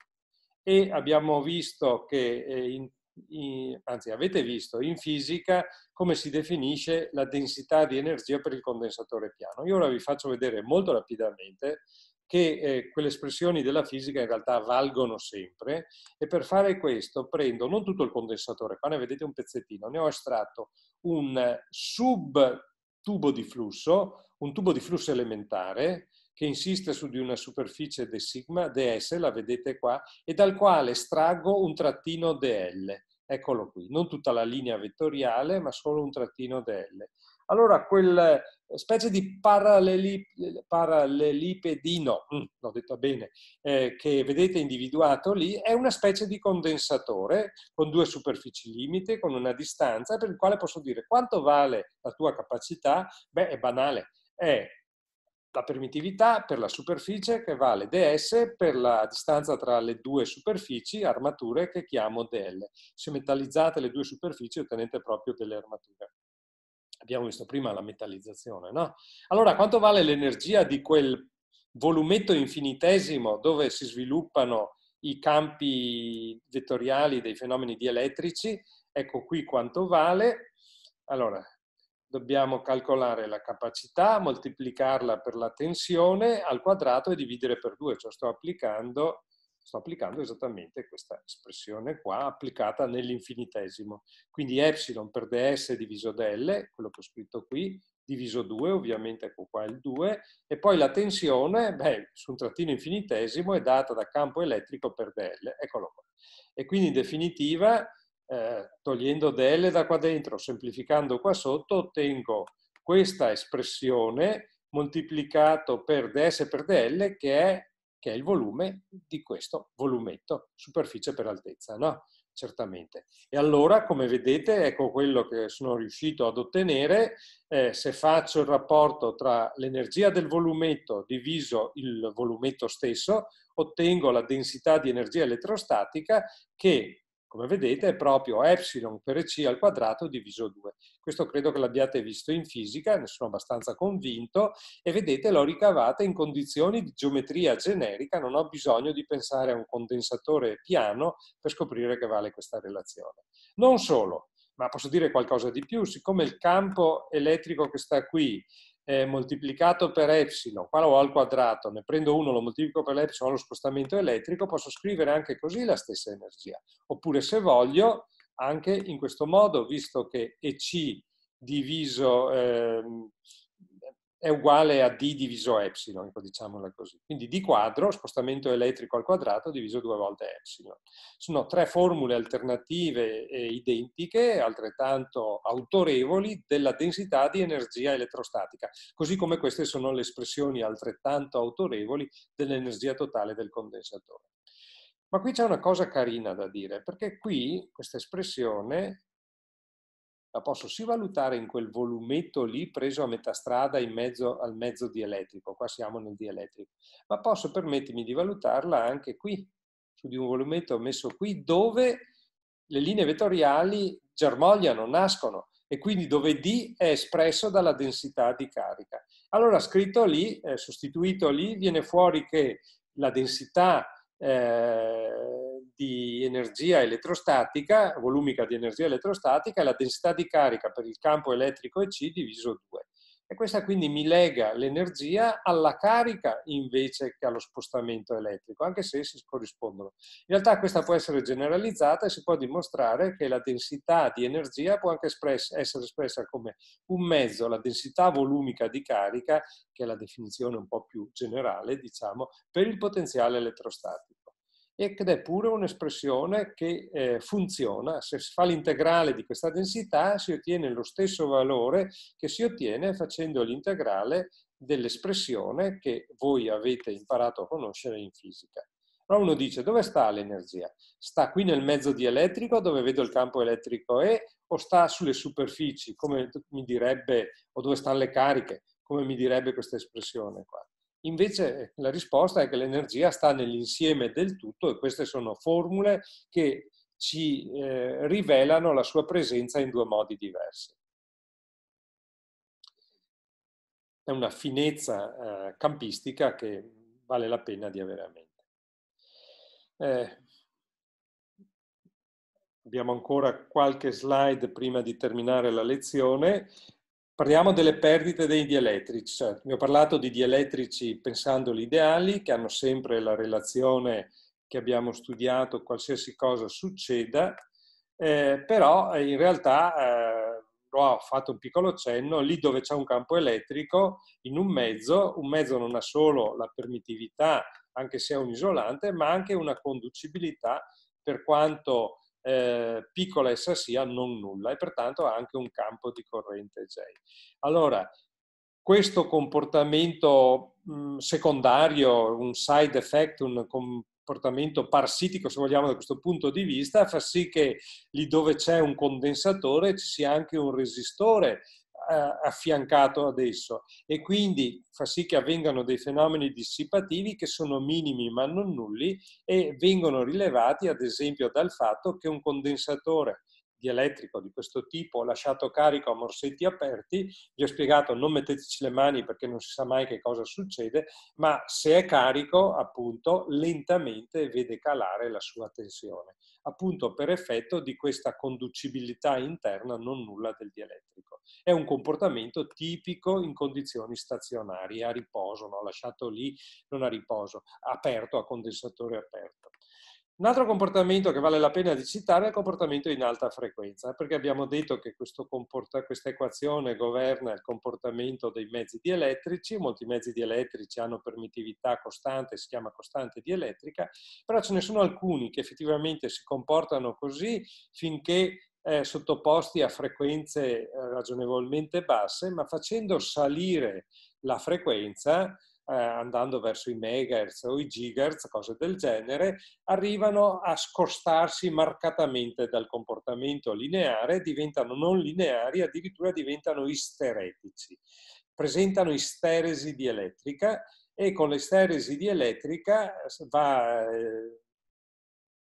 e abbiamo visto che, eh, in, in, anzi avete visto in fisica come si definisce la densità di energia per il condensatore piano. Io ora vi faccio vedere molto rapidamente che eh, quelle espressioni della fisica in realtà valgono sempre e per fare questo prendo non tutto il condensatore, qua ne vedete un pezzettino, ne ho estratto un eh, sub tubo di flusso, un tubo di flusso elementare che insiste su di una superficie de sigma, ds, la vedete qua, e dal quale estraggo un trattino dl. Eccolo qui, non tutta la linea vettoriale, ma solo un trattino dl. Allora, quel eh, specie di parallelipedino, mm, l'ho detto bene, eh, che vedete individuato lì, è una specie di condensatore con due superfici limite, con una distanza, per il quale posso dire quanto vale la tua capacità? Beh, è banale, è la permittività per la superficie che vale ds per la distanza tra le due superfici, armature, che chiamo dl. Se metallizzate le due superfici ottenete proprio delle armature. Abbiamo visto prima la metallizzazione, no? Allora, quanto vale l'energia di quel volumetto infinitesimo dove si sviluppano i campi vettoriali dei fenomeni dielettrici? Ecco qui quanto vale. Allora, dobbiamo calcolare la capacità, moltiplicarla per la tensione al quadrato e dividere per 2, cioè sto applicando, sto applicando esattamente questa espressione qua applicata nell'infinitesimo. Quindi epsilon per ds diviso dl, quello che ho scritto qui, diviso 2, ovviamente ecco qua il 2, e poi la tensione, beh, su un trattino infinitesimo è data da campo elettrico per dl, eccolo qua. E quindi in definitiva eh, togliendo DL da qua dentro, semplificando qua sotto, ottengo questa espressione moltiplicato per ds per dl che è, che è il volume di questo volumetto, superficie per altezza, no? Certamente. E allora, come vedete, ecco quello che sono riuscito ad ottenere. Eh, se faccio il rapporto tra l'energia del volumetto diviso il volumetto stesso, ottengo la densità di energia elettrostatica che come vedete è proprio epsilon per c al quadrato diviso 2. Questo credo che l'abbiate visto in fisica, ne sono abbastanza convinto, e vedete l'ho ricavata in condizioni di geometria generica, non ho bisogno di pensare a un condensatore piano per scoprire che vale questa relazione. Non solo, ma posso dire qualcosa di più, siccome il campo elettrico che sta qui eh, moltiplicato per epsilon, qua lo ho al quadrato, ne prendo uno, lo moltiplico per l'epsilon, ho lo spostamento elettrico, posso scrivere anche così la stessa energia. Oppure se voglio, anche in questo modo, visto che EC diviso eh, è uguale a D diviso epsilon, diciamola così. Quindi D quadro, spostamento elettrico al quadrato, diviso due volte epsilon. Sono tre formule alternative e identiche, altrettanto autorevoli, della densità di energia elettrostatica, così come queste sono le espressioni altrettanto autorevoli dell'energia totale del condensatore. Ma qui c'è una cosa carina da dire, perché qui questa espressione la posso sì valutare in quel volumetto lì preso a metà strada in mezzo al mezzo dielettrico, qua siamo nel dielettrico, ma posso permettermi di valutarla anche qui, su di un volumetto messo qui, dove le linee vettoriali germogliano, nascono, e quindi dove D è espresso dalla densità di carica. Allora scritto lì, eh, sostituito lì, viene fuori che la densità eh, di energia elettrostatica, volumica di energia elettrostatica, e la densità di carica per il campo elettrico EC diviso 2. E questa quindi mi lega l'energia alla carica invece che allo spostamento elettrico, anche se si corrispondono. In realtà questa può essere generalizzata e si può dimostrare che la densità di energia può anche essere espressa come un mezzo, la densità volumica di carica, che è la definizione un po' più generale, diciamo, per il potenziale elettrostatico ed è pure un'espressione che eh, funziona. Se si fa l'integrale di questa densità si ottiene lo stesso valore che si ottiene facendo l'integrale dell'espressione che voi avete imparato a conoscere in fisica. Però uno dice dove sta l'energia? Sta qui nel mezzo dielettrico dove vedo il campo elettrico E o sta sulle superfici come mi direbbe o dove stanno le cariche come mi direbbe questa espressione qua? Invece eh, la risposta è che l'energia sta nell'insieme del tutto e queste sono formule che ci eh, rivelano la sua presenza in due modi diversi. È una finezza eh, campistica che vale la pena di avere a mente. Eh, abbiamo ancora qualche slide prima di terminare la lezione. Parliamo delle perdite dei dielettrici. Vi ho parlato di dielettrici pensandoli ideali, che hanno sempre la relazione che abbiamo studiato, qualsiasi cosa succeda, eh, però eh, in realtà, eh, ho fatto un piccolo cenno, lì dove c'è un campo elettrico, in un mezzo, un mezzo non ha solo la permittività, anche se è un isolante, ma anche una conducibilità per quanto eh, piccola essa sia, non nulla e pertanto ha anche un campo di corrente J. Allora, questo comportamento mh, mm, secondario, un side effect, un comportamento parsitico, se vogliamo, da questo punto di vista, fa sì che lì dove c'è un condensatore ci sia anche un resistore affiancato ad esso e quindi fa sì che avvengano dei fenomeni dissipativi che sono minimi ma non nulli e vengono rilevati ad esempio dal fatto che un condensatore dielettrico di questo tipo, lasciato carico a morsetti aperti, gli ho spiegato non metteteci le mani perché non si sa mai che cosa succede, ma se è carico appunto lentamente vede calare la sua tensione, appunto per effetto di questa conducibilità interna non nulla del dielettrico. È un comportamento tipico in condizioni stazionarie, a riposo, no? lasciato lì, non a riposo, aperto, a condensatore aperto. Un altro comportamento che vale la pena di citare è il comportamento in alta frequenza, perché abbiamo detto che comporta, questa equazione governa il comportamento dei mezzi dielettrici, molti mezzi dielettrici hanno permittività costante, si chiama costante dielettrica, però ce ne sono alcuni che effettivamente si comportano così finché eh, sottoposti a frequenze eh, ragionevolmente basse, ma facendo salire la frequenza eh, andando verso i megahertz o i gigahertz, cose del genere, arrivano a scostarsi marcatamente dal comportamento lineare, diventano non lineari, addirittura diventano isteretici. Presentano isteresi dielettrica e con l'isteresi dielettrica va, eh,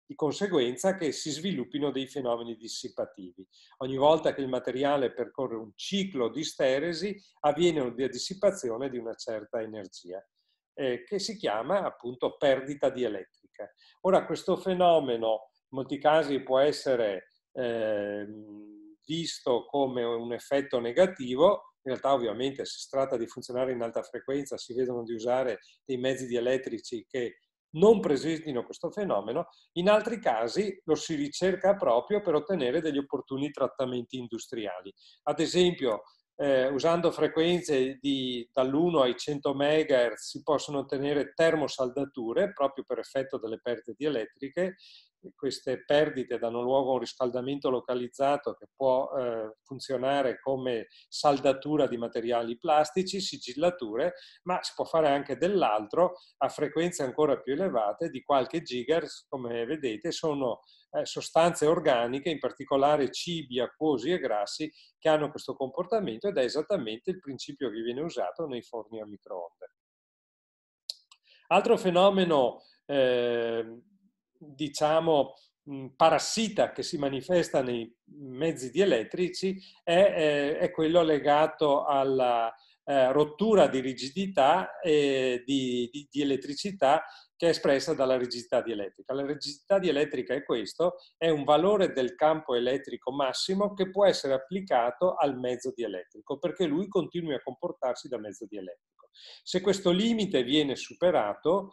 di conseguenza che si sviluppino dei fenomeni dissipativi. Ogni volta che il materiale percorre un ciclo di steresi avviene una dissipazione di una certa energia, eh, che si chiama appunto perdita di elettrica. Ora questo fenomeno in molti casi può essere eh, visto come un effetto negativo, in realtà ovviamente se si tratta di funzionare in alta frequenza si vedono di usare dei mezzi dielettrici che non presentino questo fenomeno, in altri casi lo si ricerca proprio per ottenere degli opportuni trattamenti industriali. Ad esempio, eh, usando frequenze di, dall'1 ai 100 MHz si possono ottenere termosaldature proprio per effetto delle perdite elettriche queste perdite danno luogo a un riscaldamento localizzato che può eh, funzionare come saldatura di materiali plastici, sigillature, ma si può fare anche dell'altro a frequenze ancora più elevate di qualche gigahertz, come vedete, sono eh, sostanze organiche, in particolare cibi acquosi e grassi, che hanno questo comportamento ed è esattamente il principio che viene usato nei forni a microonde. Altro fenomeno eh, diciamo, parassita che si manifesta nei mezzi dielettrici è, eh, è quello legato alla eh, rottura di rigidità e di, di, di elettricità che è espressa dalla rigidità dielettrica. La rigidità dielettrica è questo, è un valore del campo elettrico massimo che può essere applicato al mezzo dielettrico perché lui continui a comportarsi da mezzo dielettrico. Se questo limite viene superato,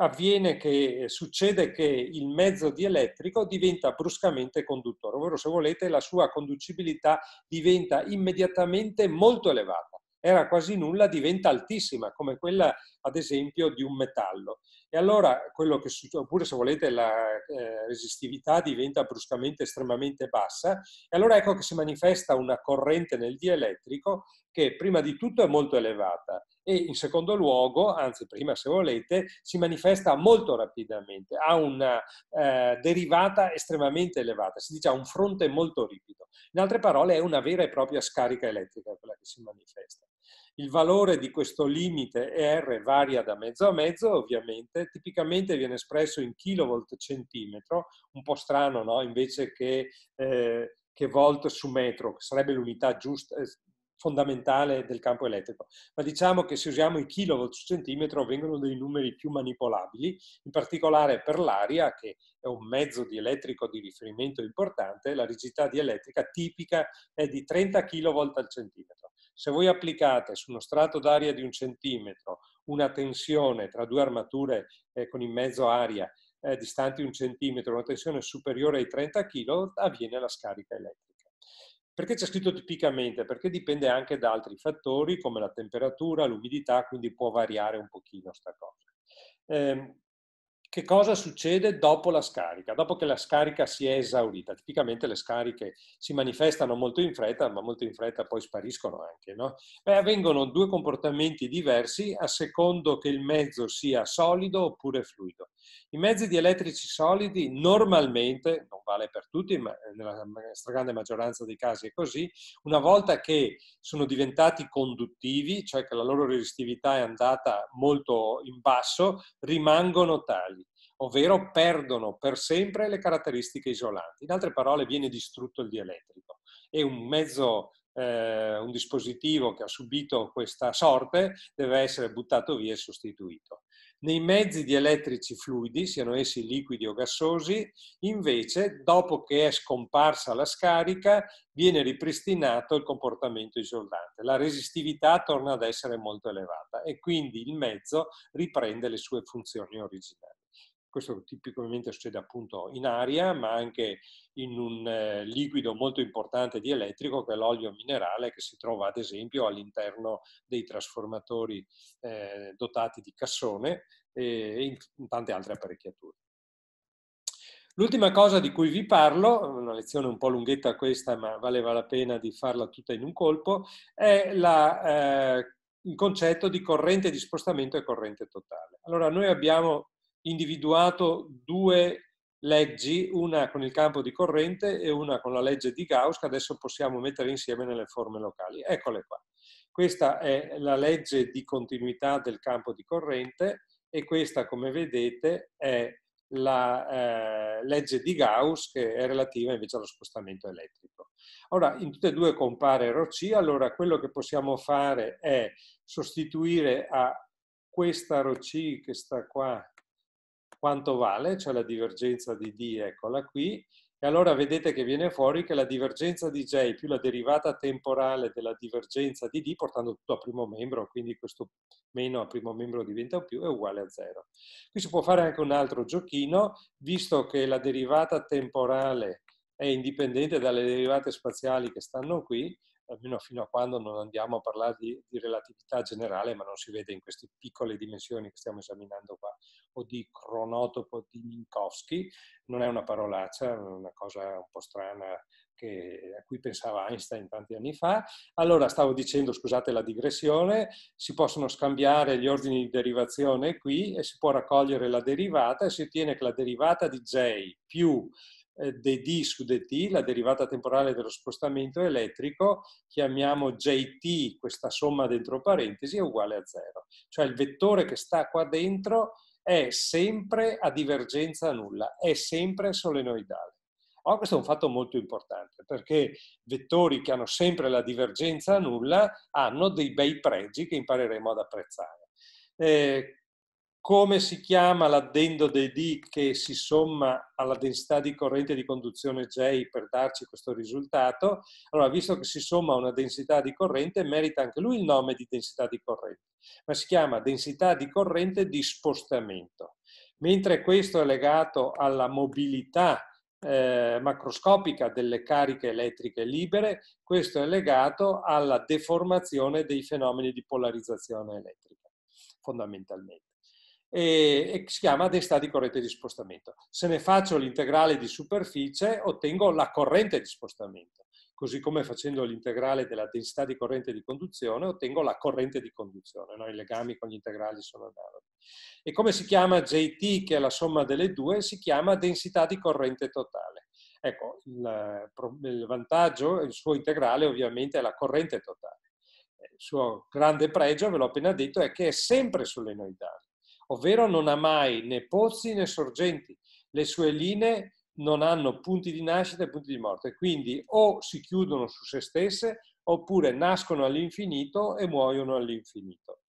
avviene che eh, succede che il mezzo dielettrico diventa bruscamente conduttore, ovvero se volete la sua conducibilità diventa immediatamente molto elevata. Era quasi nulla, diventa altissima, come quella ad esempio, di un metallo. E allora quello che succede, oppure se volete la eh, resistività diventa bruscamente estremamente bassa, e allora ecco che si manifesta una corrente nel dielettrico che prima di tutto è molto elevata e in secondo luogo, anzi prima se volete, si manifesta molto rapidamente, ha una eh, derivata estremamente elevata, si dice ha un fronte molto ripido. In altre parole è una vera e propria scarica elettrica quella che si manifesta. Il valore di questo limite R varia da mezzo a mezzo, ovviamente, tipicamente viene espresso in kilovolt centimetro, un po' strano, no? Invece che, eh, che volt su metro, che sarebbe l'unità giusta, eh, fondamentale del campo elettrico, ma diciamo che se usiamo i kilovolt su centimetro vengono dei numeri più manipolabili, in particolare per l'aria che è un mezzo di elettrico di riferimento importante, la rigidità dielettrica tipica è di 30 kilovolt al centimetro. Se voi applicate su uno strato d'aria di un centimetro una tensione tra due armature eh, con in mezzo aria eh, distanti un centimetro, una tensione superiore ai 30 kg, avviene la scarica elettrica. Perché c'è scritto tipicamente? Perché dipende anche da altri fattori come la temperatura, l'umidità, quindi può variare un pochino questa cosa. Eh, che cosa succede dopo la scarica, dopo che la scarica si è esaurita. Tipicamente le scariche si manifestano molto in fretta, ma molto in fretta poi spariscono anche. No? Beh, avvengono due comportamenti diversi a secondo che il mezzo sia solido oppure fluido. I mezzi dielettrici solidi normalmente, non vale per tutti, ma eh, nella stragrande maggioranza dei casi è così, una volta che sono diventati conduttivi, cioè che la loro resistività è andata molto in basso, rimangono tali ovvero perdono per sempre le caratteristiche isolanti. In altre parole viene distrutto il dielettrico. È un mezzo, eh, un dispositivo che ha subito questa sorte deve essere buttato via e sostituito. Nei mezzi dielettrici fluidi, siano essi liquidi o gassosi, invece, dopo che è scomparsa la scarica, viene ripristinato il comportamento isolante. La resistività torna ad essere molto elevata e quindi il mezzo riprende le sue funzioni originali. Questo tipicamente succede appunto in aria, ma anche in un eh, liquido molto importante di elettrico che è l'olio minerale che si trova ad esempio all'interno dei trasformatori eh, dotati di cassone e in, in tante altre apparecchiature. L'ultima cosa di cui vi parlo, una lezione un po' lunghetta questa, ma valeva la pena di farla tutta in un colpo, è la, eh, il concetto di corrente di spostamento e corrente totale. Allora, noi abbiamo individuato due leggi, una con il campo di corrente e una con la legge di Gauss, che adesso possiamo mettere insieme nelle forme locali. Eccole qua. Questa è la legge di continuità del campo di corrente e questa, come vedete, è la eh, legge di Gauss che è relativa invece allo spostamento elettrico. Ora, in tutte e due compare ρ allora quello che possiamo fare è sostituire a questa ρ che sta qua quanto vale, cioè la divergenza di D, eccola qui, e allora vedete che viene fuori che la divergenza di J più la derivata temporale della divergenza di D, portando tutto a primo membro, quindi questo meno a primo membro diventa più, è uguale a zero. Qui si può fare anche un altro giochino, visto che la derivata temporale è indipendente dalle derivate spaziali che stanno qui, almeno fino a quando non andiamo a parlare di, di, relatività generale, ma non si vede in queste piccole dimensioni che stiamo esaminando qua, o di cronotopo di Minkowski, non è una parolaccia, è una cosa un po' strana che, a cui pensava Einstein tanti anni fa. Allora, stavo dicendo, scusate la digressione, si possono scambiare gli ordini di derivazione qui e si può raccogliere la derivata e si ottiene che la derivata di J più eh, dd su dt, la derivata temporale dello spostamento elettrico, chiamiamo jt, questa somma dentro parentesi, è uguale a zero. Cioè il vettore che sta qua dentro è sempre a divergenza nulla, è sempre solenoidale. Ora, oh, questo è un fatto molto importante perché vettori che hanno sempre la divergenza nulla hanno dei bei pregi che impareremo ad apprezzare. Eh, come si chiama l'addendo dei D che si somma alla densità di corrente di conduzione J per darci questo risultato? Allora, visto che si somma una densità di corrente, merita anche lui il nome di densità di corrente, ma si chiama densità di corrente di spostamento. Mentre questo è legato alla mobilità eh, macroscopica delle cariche elettriche libere, questo è legato alla deformazione dei fenomeni di polarizzazione elettrica, fondamentalmente e, si chiama densità di corrente di spostamento. Se ne faccio l'integrale di superficie ottengo la corrente di spostamento, così come facendo l'integrale della densità di corrente di conduzione ottengo la corrente di conduzione, no? i legami con gli integrali sono analoghi. E come si chiama JT, che è la somma delle due, si chiama densità di corrente totale. Ecco, il, il vantaggio, il suo integrale ovviamente è la corrente totale. Il suo grande pregio, ve l'ho appena detto, è che è sempre solenoidale ovvero non ha mai né pozzi né sorgenti. Le sue linee non hanno punti di nascita e punti di morte, quindi o si chiudono su se stesse oppure nascono all'infinito e muoiono all'infinito.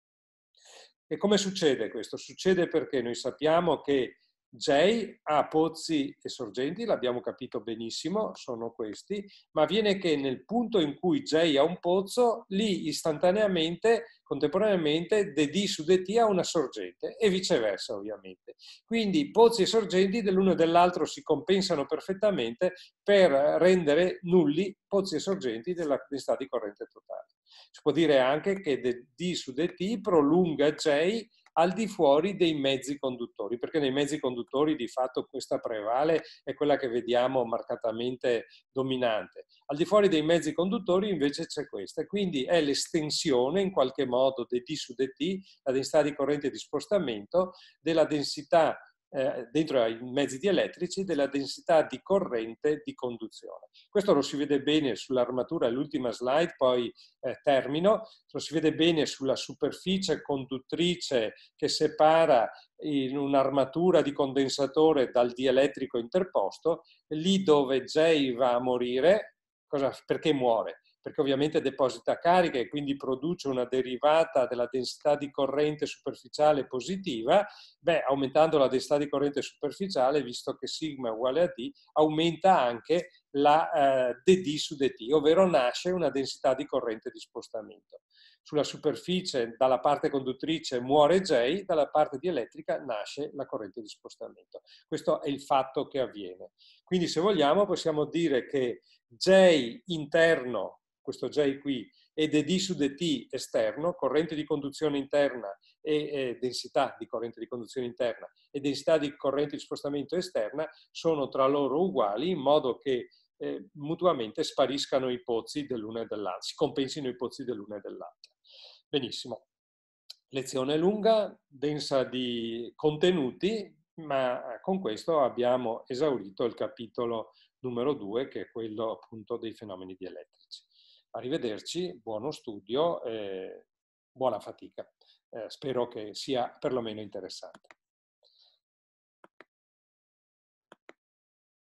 E come succede questo? Succede perché noi sappiamo che J ha pozzi e sorgenti, l'abbiamo capito benissimo, sono questi, ma viene che nel punto in cui J ha un pozzo, lì istantaneamente, contemporaneamente, DD su dt ha una sorgente e viceversa ovviamente. Quindi pozzi e sorgenti dell'uno e dell'altro si compensano perfettamente per rendere nulli pozzi e sorgenti della quantità di corrente totale. Si può dire anche che DD su dt prolunga J al di fuori dei mezzi conduttori, perché nei mezzi conduttori di fatto questa prevale è quella che vediamo marcatamente dominante. Al di fuori dei mezzi conduttori invece c'è questa, quindi è l'estensione in qualche modo di D su dt, la densità di corrente di spostamento, della densità eh, dentro ai mezzi dielettrici della densità di corrente di conduzione. Questo lo si vede bene sull'armatura, l'ultima slide, poi eh, termino, lo si vede bene sulla superficie conduttrice che separa in un'armatura di condensatore dal dielettrico interposto, lì dove J va a morire, cosa, perché muore? perché ovviamente deposita carica e quindi produce una derivata della densità di corrente superficiale positiva, beh, aumentando la densità di corrente superficiale, visto che sigma è uguale a d, aumenta anche la eh, dd su dt, ovvero nasce una densità di corrente di spostamento. Sulla superficie, dalla parte conduttrice muore J, dalla parte dielettrica nasce la corrente di spostamento. Questo è il fatto che avviene. Quindi se vogliamo possiamo dire che J interno questo J qui, e dd su dt esterno, corrente di conduzione interna e eh, densità di corrente di conduzione interna e densità di corrente di spostamento esterna sono tra loro uguali in modo che eh, mutuamente spariscano i pozzi dell'una e dell'altra, si compensino i pozzi dell'una e dell'altra. Benissimo. Lezione lunga, densa di contenuti, ma con questo abbiamo esaurito il capitolo numero 2 che è quello appunto dei fenomeni dielettrici. Arrivederci, buono studio e buona fatica. Eh, spero che sia perlomeno interessante.